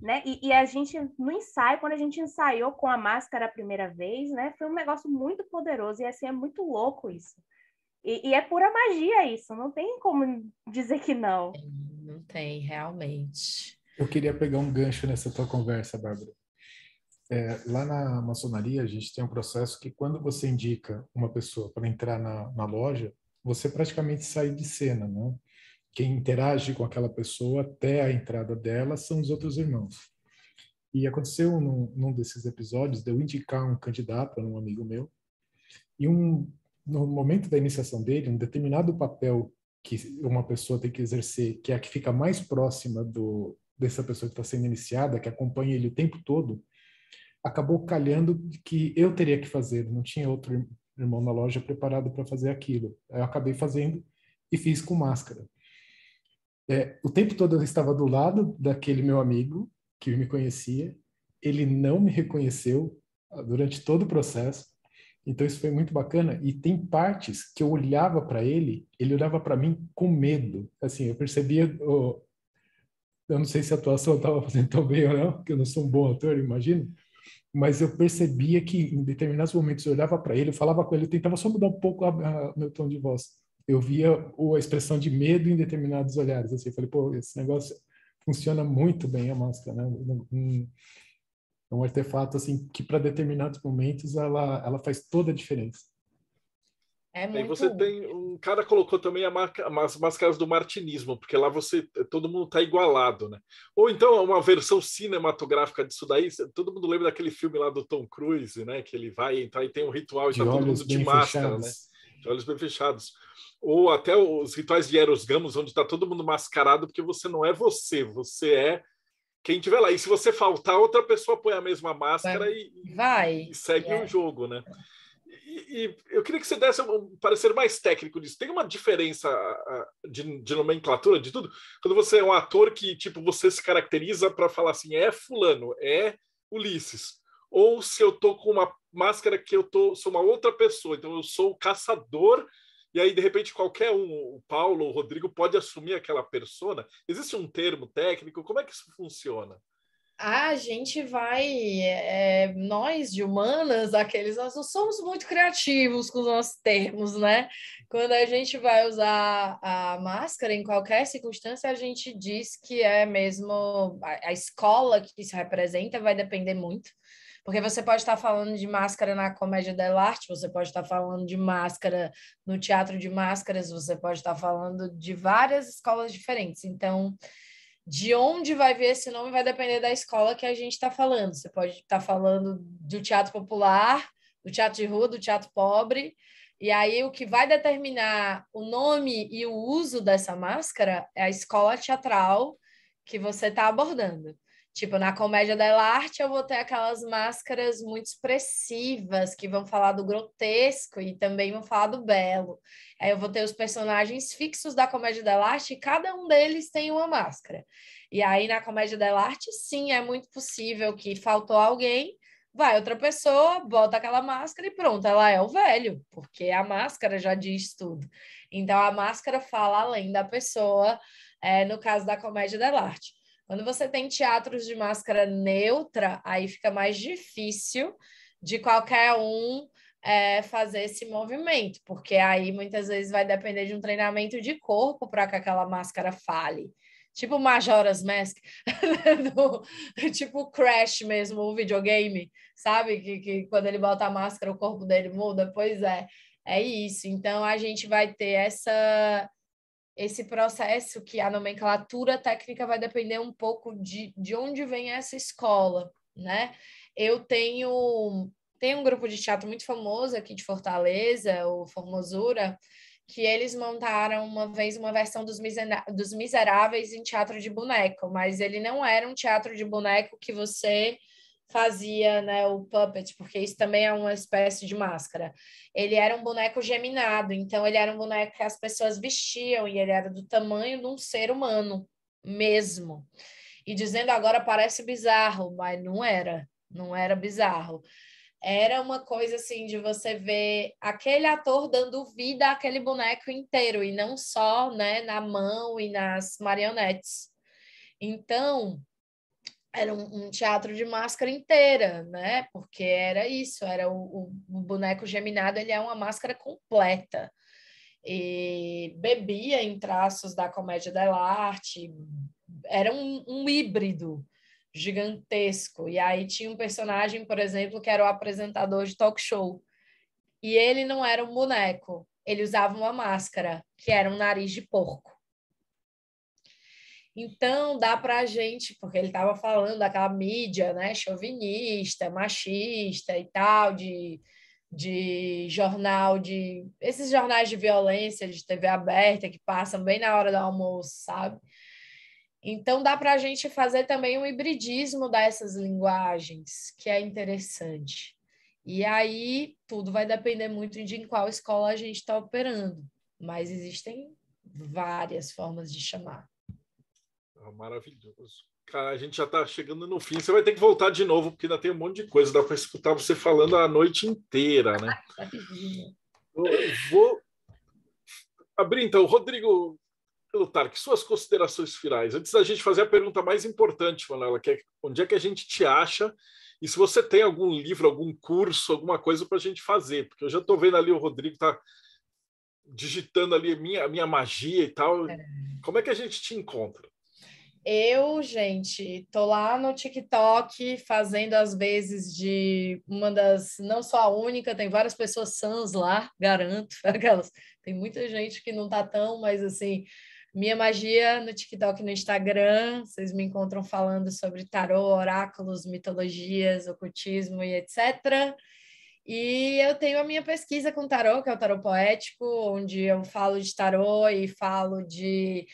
né? E, e, a gente no ensaio, quando a gente ensaiou com a máscara a primeira vez, né? Foi um negócio muito poderoso e assim é muito louco isso. E, e é pura magia isso, não tem como dizer que não. Não tem, realmente. Eu queria pegar um gancho nessa tua conversa, Bárbara. É, lá na maçonaria, a gente tem um processo que quando você indica uma pessoa para entrar na, na loja, você praticamente sai de cena, né? quem interage com aquela pessoa até a entrada dela são os outros irmãos. E aconteceu num, num desses episódios de eu indicar um candidato a um amigo meu, e um, no momento da iniciação dele, um determinado papel que uma pessoa tem que exercer, que é a que fica mais próxima do, dessa pessoa que está sendo iniciada, que acompanha ele o tempo todo, acabou calhando que eu teria que fazer, não tinha outro irmão na loja preparado para fazer aquilo. Eu acabei fazendo e fiz com máscara. É, o tempo todo eu estava do lado daquele meu amigo que me conhecia, ele não me reconheceu ah, durante todo o processo, então isso foi muito bacana. E tem partes que eu olhava para ele, ele olhava para mim com medo. Assim, eu percebia. Oh, eu não sei se a atuação estava [laughs] fazendo tão bem ou não, porque eu não sou um bom ator, imagino. Mas eu percebia que em determinados momentos eu olhava para ele, eu falava com ele, eu tentava só mudar um pouco o meu tom de voz eu via a expressão de medo em determinados olhares. Assim, eu falei, pô, esse negócio funciona muito bem a máscara, né? Um, é um artefato assim que para determinados momentos ela ela faz toda a diferença. É muito... E você tem um cara colocou também a marca, as máscaras do martinismo, porque lá você todo mundo está igualado, né? Ou então é uma versão cinematográfica disso daí, todo mundo lembra daquele filme lá do Tom Cruise, né? Que ele vai entrar e tem um ritual e de tá todo mundo de máscara, fechados. né? de olhos bem fechados. Ou até os rituais de Eros Gamos, onde está todo mundo mascarado, porque você não é você, você é quem tiver lá. E se você faltar, outra pessoa põe a mesma máscara vai. E, vai. e, segue o é. jogo, né? E, e, eu queria que você desse um parecer mais técnico disso. Tem uma diferença de, de, nomenclatura de tudo? Quando você é um ator que, tipo, você se caracteriza para falar assim, é fulano, é Ulisses ou se eu tô com uma máscara que eu tô sou uma outra pessoa, então eu sou o caçador e aí de repente qualquer um, o Paulo, o Rodrigo pode assumir aquela persona. Existe um termo técnico? Como é que isso funciona? a gente vai, é, nós de humanas, aqueles, nós não somos muito criativos com os nossos termos, né? Quando a gente vai usar a máscara em qualquer circunstância, a gente diz que é mesmo a, a escola que se representa vai depender muito porque você pode estar falando de máscara na comédia dell'arte, você pode estar falando de máscara no teatro de máscaras, você pode estar falando de várias escolas diferentes. Então, de onde vai ver esse nome vai depender da escola que a gente está falando. Você pode estar falando do teatro popular, do teatro de rua, do teatro pobre. E aí o que vai determinar o nome e o uso dessa máscara é a escola teatral que você está abordando. Tipo, na comédia dell'arte eu vou ter aquelas máscaras muito expressivas que vão falar do grotesco e também vão falar do belo. Aí eu vou ter os personagens fixos da comédia dell'arte e cada um deles tem uma máscara. E aí na comédia dell'arte, sim, é muito possível que faltou alguém, vai outra pessoa, bota aquela máscara e pronto, ela é o velho, porque a máscara já diz tudo. Então a máscara fala além da pessoa, é, no caso da comédia dell'arte. Quando você tem teatros de máscara neutra, aí fica mais difícil de qualquer um é, fazer esse movimento, porque aí muitas vezes vai depender de um treinamento de corpo para que aquela máscara fale. Tipo Majora's Mask, [laughs] do, tipo Crash mesmo, o videogame, sabe? Que, que quando ele bota a máscara o corpo dele muda. Pois é, é isso. Então a gente vai ter essa esse processo que a nomenclatura técnica vai depender um pouco de, de onde vem essa escola, né? Eu tenho, tenho um grupo de teatro muito famoso aqui de Fortaleza, o Formosura, que eles montaram uma vez uma versão dos, Misera dos Miseráveis em teatro de boneco, mas ele não era um teatro de boneco que você fazia né, o puppet, porque isso também é uma espécie de máscara. Ele era um boneco geminado, então ele era um boneco que as pessoas vestiam e ele era do tamanho de um ser humano mesmo. E dizendo agora parece bizarro, mas não era, não era bizarro. Era uma coisa assim de você ver aquele ator dando vida àquele boneco inteiro e não só, né, na mão e nas marionetes. Então, era um, um, teatro de máscara inteira, né? Porque era isso, era o, o, boneco geminado, ele é uma máscara completa. E bebia em traços da comédia dell'arte, era um, um híbrido gigantesco. E aí tinha um personagem, por exemplo, que era o apresentador de talk show. E ele não era um boneco, ele usava uma máscara, que era um nariz de porco. Então, dá para a gente, porque ele estava falando daquela mídia né, chauvinista, machista e tal, de, de jornal, de esses jornais de violência, de TV aberta, que passam bem na hora do almoço, sabe? Então, dá para a gente fazer também um hibridismo dessas linguagens, que é interessante. E aí, tudo vai depender muito de em qual escola a gente está operando, mas existem várias formas de chamar maravilhoso. Cara, a gente já está chegando no fim. Você vai ter que voltar de novo, porque ainda tem um monte de coisa. Dá para escutar você falando a noite inteira, né? [laughs] vou abrir então. Rodrigo que suas considerações finais. Antes da gente fazer a pergunta mais importante, Manuela, que é onde é que a gente te acha e se você tem algum livro, algum curso, alguma coisa para a gente fazer, porque eu já estou vendo ali o Rodrigo está digitando ali minha, minha magia e tal. É. Como é que a gente te encontra? Eu, gente, tô lá no TikTok fazendo às vezes de uma das, não só a única, tem várias pessoas sãs lá, garanto, [laughs] aquelas. Tem muita gente que não tá tão, mas assim, minha magia no TikTok e no Instagram, vocês me encontram falando sobre tarô, oráculos, mitologias, ocultismo e etc. E eu tenho a minha pesquisa com tarô, que é o tarô poético, onde eu falo de tarô e falo de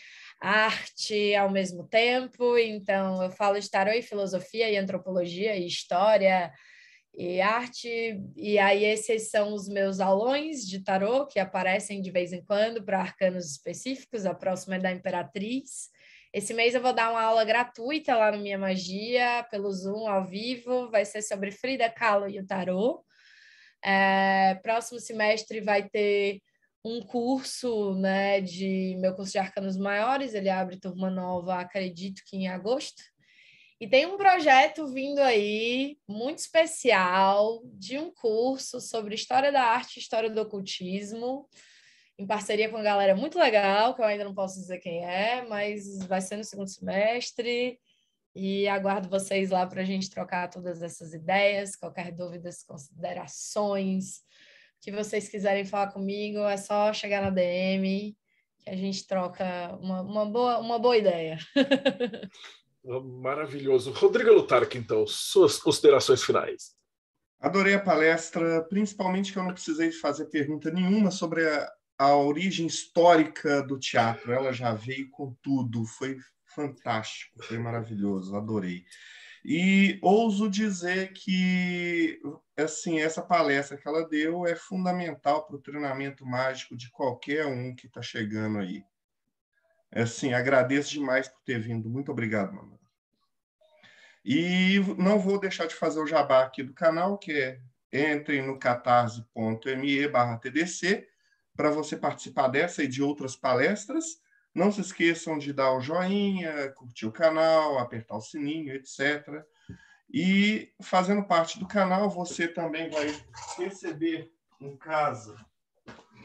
arte ao mesmo tempo. Então, eu falo de tarô e filosofia e antropologia e história e arte. E aí esses são os meus aulões de tarô que aparecem de vez em quando para arcanos específicos. A próxima é da Imperatriz. Esse mês eu vou dar uma aula gratuita lá no Minha Magia, pelo Zoom, ao vivo. Vai ser sobre Frida Kahlo e o tarô. É, próximo semestre vai ter um curso né, de meu curso de arcanos maiores, ele abre turma nova, acredito que em agosto. E tem um projeto vindo aí muito especial de um curso sobre história da arte, história do ocultismo, em parceria com uma galera muito legal, que eu ainda não posso dizer quem é, mas vai ser no segundo semestre. E aguardo vocês lá para a gente trocar todas essas ideias, qualquer dúvidas, considerações, que vocês quiserem falar comigo, é só chegar na DM que a gente troca uma, uma, boa, uma boa ideia. [laughs] Maravilhoso. Rodrigo Lutarque, então, suas considerações finais. Adorei a palestra, principalmente que eu não precisei fazer pergunta nenhuma sobre a, a origem histórica do teatro. Ela já veio com tudo, foi fantástico, foi maravilhoso, adorei. E ouso dizer que assim essa palestra que ela deu é fundamental para o treinamento mágico de qualquer um que está chegando aí. É, assim, agradeço demais por ter vindo. Muito obrigado, mamãe. E não vou deixar de fazer o jabá aqui do canal, que é entre no catarse.me barra TDC para você participar dessa e de outras palestras. Não se esqueçam de dar o joinha, curtir o canal, apertar o sininho, etc. E fazendo parte do canal, você também vai receber em casa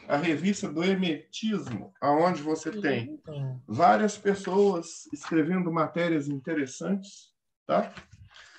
a revista do Hermetismo, aonde você tem várias pessoas escrevendo matérias interessantes, tá?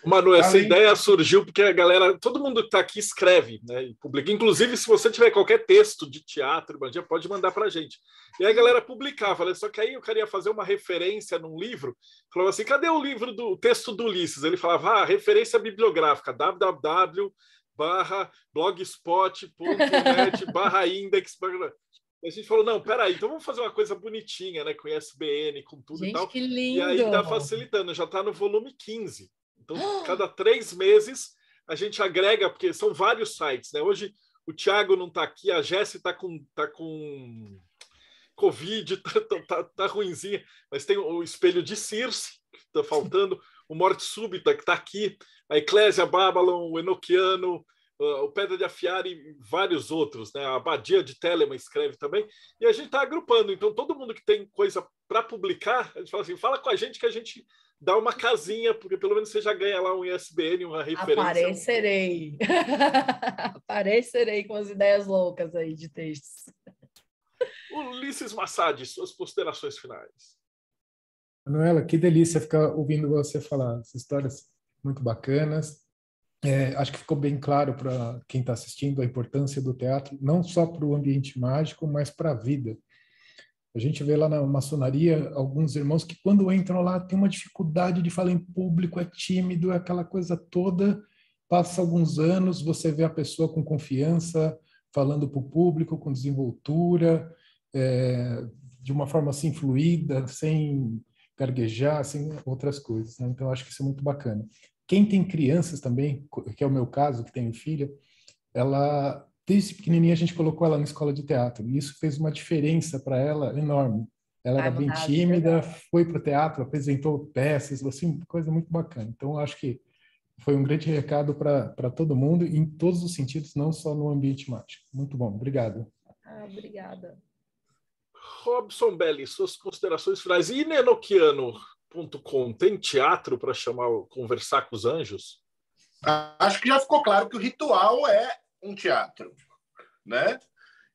Manu, essa Além... ideia surgiu porque a galera, todo mundo que está aqui escreve, né? E publica. Inclusive, se você tiver qualquer texto de teatro, bandinha, pode mandar para a gente. E aí a galera publicava, só que aí eu queria fazer uma referência num livro. Falava assim: cadê o livro do o texto do Ulisses? Ele falava: ah, referência bibliográfica, www barra blogspot.net barra index. a gente falou, não, peraí, então vamos fazer uma coisa bonitinha, né? Com ISBN, com tudo gente, e tal. E aí tá facilitando, já tá no volume 15. Então, cada três meses a gente agrega, porque são vários sites, né? Hoje o Thiago não está aqui, a Jéssica está com, tá com Covid, [laughs] tá, tá, tá, tá ruimzinha, mas tem o espelho de Circe, que está faltando, o Morte Súbita, que está aqui, a Eclésia Babylon, o Enoquiano, o Pedra de Afiar e vários outros, né? A Abadia de Telema escreve também, e a gente está agrupando. Então, todo mundo que tem coisa para publicar, a gente fala assim: fala com a gente que a gente dá uma casinha, porque pelo menos você já ganha lá um ISBN, uma referência. Aparecerei. [laughs] Aparecerei com as ideias loucas aí de textos. Ulisses Massad, suas considerações finais. Manuela, que delícia ficar ouvindo você falar. As histórias muito bacanas. É, acho que ficou bem claro para quem está assistindo a importância do teatro, não só para o ambiente mágico, mas para a vida. A gente vê lá na maçonaria alguns irmãos que, quando entram lá, tem uma dificuldade de falar em público, é tímido, é aquela coisa toda. Passa alguns anos, você vê a pessoa com confiança, falando para o público, com desenvoltura, é, de uma forma assim fluida, sem gaguejar, sem outras coisas. Né? Então, acho que isso é muito bacana. Quem tem crianças também, que é o meu caso, que tenho filha, ela desde pequenininha a gente colocou ela na escola de teatro e isso fez uma diferença para ela enorme. Ela ah, era é bem verdade, é tímida, verdade. foi para o teatro, apresentou peças, assim, coisa muito bacana. Então, acho que foi um grande recado para todo mundo, em todos os sentidos, não só no ambiente mágico. Muito bom, obrigado. Ah, obrigada. Robson Belli, suas considerações finais. E nenoquiano.com, tem teatro para chamar, conversar com os anjos? Acho que já ficou claro que o ritual é um teatro, né?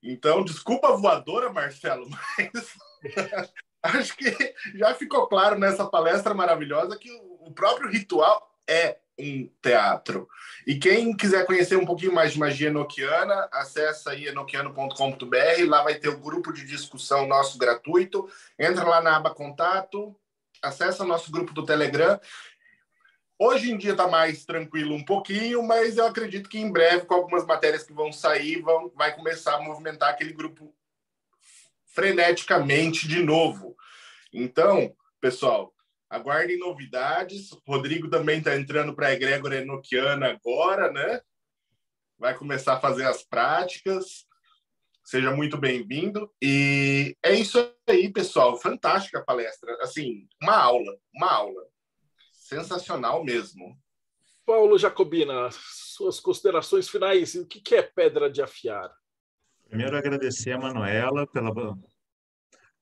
Então, desculpa a voadora, Marcelo, [laughs] mas acho que já ficou claro nessa palestra maravilhosa que o próprio ritual é um teatro. E quem quiser conhecer um pouquinho mais de magia enoquiana, acessa aí enoquiano.com.br, lá vai ter o um grupo de discussão nosso gratuito. Entra lá na aba contato, acessa o nosso grupo do Telegram Hoje em dia está mais tranquilo um pouquinho, mas eu acredito que em breve, com algumas matérias que vão sair, vão, vai começar a movimentar aquele grupo freneticamente de novo. Então, pessoal, aguardem novidades. O Rodrigo também está entrando para a egrégora enoquiana agora, né? Vai começar a fazer as práticas. Seja muito bem-vindo. E é isso aí, pessoal. Fantástica palestra. Assim, uma aula, uma aula sensacional mesmo. Paulo Jacobina, suas considerações finais. O que é Pedra de Afiar? Primeiro, agradecer a Manuela pela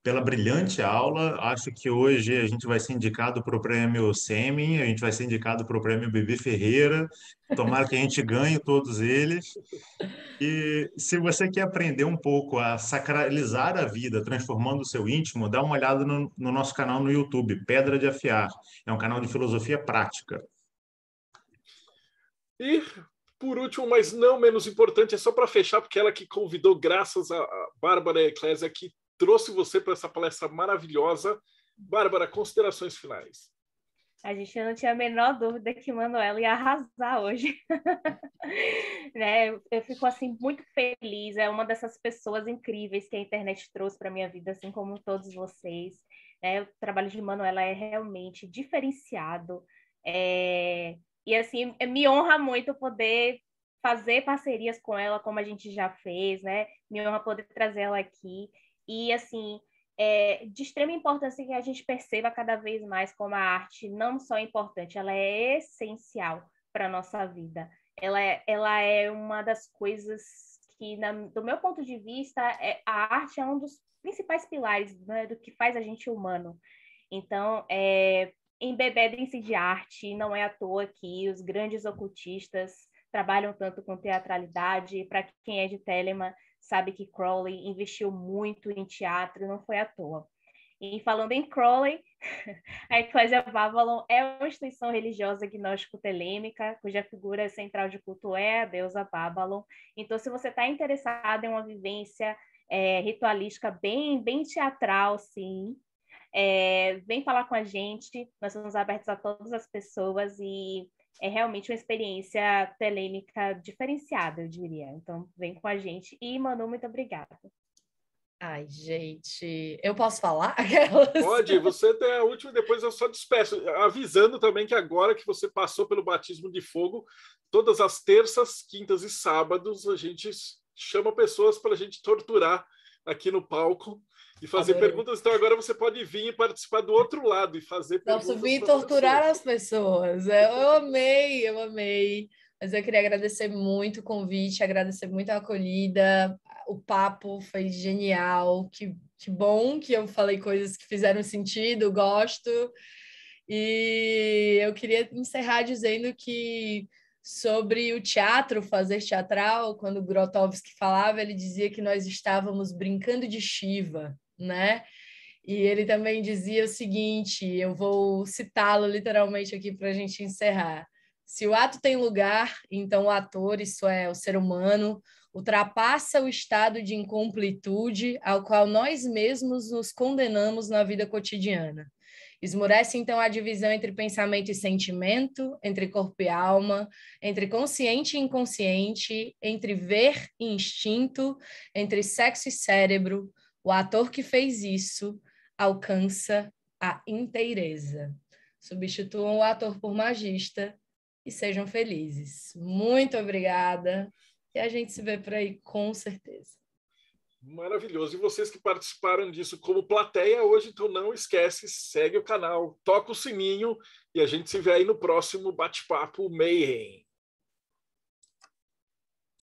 pela brilhante aula. Acho que hoje a gente vai ser indicado para o prêmio Semin, a gente vai ser indicado para o prêmio Bibi Ferreira. Tomara que a gente ganhe todos eles. E se você quer aprender um pouco a sacralizar a vida, transformando o seu íntimo, dá uma olhada no, no nosso canal no YouTube, Pedra de Afiar. É um canal de filosofia prática. E por último, mas não menos importante, é só para fechar, porque ela que convidou, graças a Bárbara Eclésia, que trouxe você para essa palestra maravilhosa. Bárbara, considerações finais. A gente não tinha a menor dúvida que Manuela ia arrasar hoje. [laughs] né? Eu fico assim muito feliz, é uma dessas pessoas incríveis que a internet trouxe para minha vida, assim como todos vocês. Né, o trabalho de Manuela é realmente diferenciado. É... E assim, é, me honra muito poder fazer parcerias com ela, como a gente já fez, né? Me honra poder trazer ela aqui. E, assim, é de extrema importância que a gente perceba cada vez mais como a arte não só é importante, ela é essencial para a nossa vida. Ela é, ela é uma das coisas que, na, do meu ponto de vista, é, a arte é um dos principais pilares né, do que faz a gente humano. Então, é, embebedem-se de arte, não é à toa que os grandes ocultistas trabalham tanto com teatralidade. Para quem é de Telemann, sabe que Crowley investiu muito em teatro, não foi à toa. E falando em Crowley, [laughs] a Eclésia Babylon é uma instituição religiosa gnóstico-telêmica, cuja figura central de culto é a deusa Babylon. Então, se você está interessado em uma vivência é, ritualística bem, bem teatral, sim, é, vem falar com a gente. Nós somos abertos a todas as pessoas e é realmente uma experiência telêmica diferenciada, eu diria. Então, vem com a gente. E, Manu, muito obrigada. Ai, gente, eu posso falar? [laughs] Pode, você é a última depois eu só despeço. Avisando também que agora que você passou pelo batismo de fogo, todas as terças, quintas e sábados a gente chama pessoas para a gente torturar aqui no palco e fazer Adorei. perguntas. Então agora você pode vir e participar do outro lado e fazer Nossa, perguntas. Nossa, vir torturar você. as pessoas. É, eu amei, eu amei. Mas eu queria agradecer muito o convite, agradecer muito a acolhida. O papo foi genial. Que, que bom que eu falei coisas que fizeram sentido, gosto. E eu queria encerrar dizendo que sobre o teatro, fazer teatral, quando Grotowski falava, ele dizia que nós estávamos brincando de Shiva né? E ele também dizia o seguinte: eu vou citá-lo literalmente aqui para a gente encerrar. Se o ato tem lugar, então o ator, isso é, o ser humano, ultrapassa o estado de incompletude ao qual nós mesmos nos condenamos na vida cotidiana. Esmurece então a divisão entre pensamento e sentimento, entre corpo e alma, entre consciente e inconsciente, entre ver e instinto, entre sexo e cérebro, o ator que fez isso alcança a inteireza. Substituam o ator por magista e sejam felizes. Muito obrigada e a gente se vê por aí com certeza. Maravilhoso. E vocês que participaram disso como plateia hoje, então não esquece, segue o canal, toca o sininho e a gente se vê aí no próximo bate-papo Mayhem.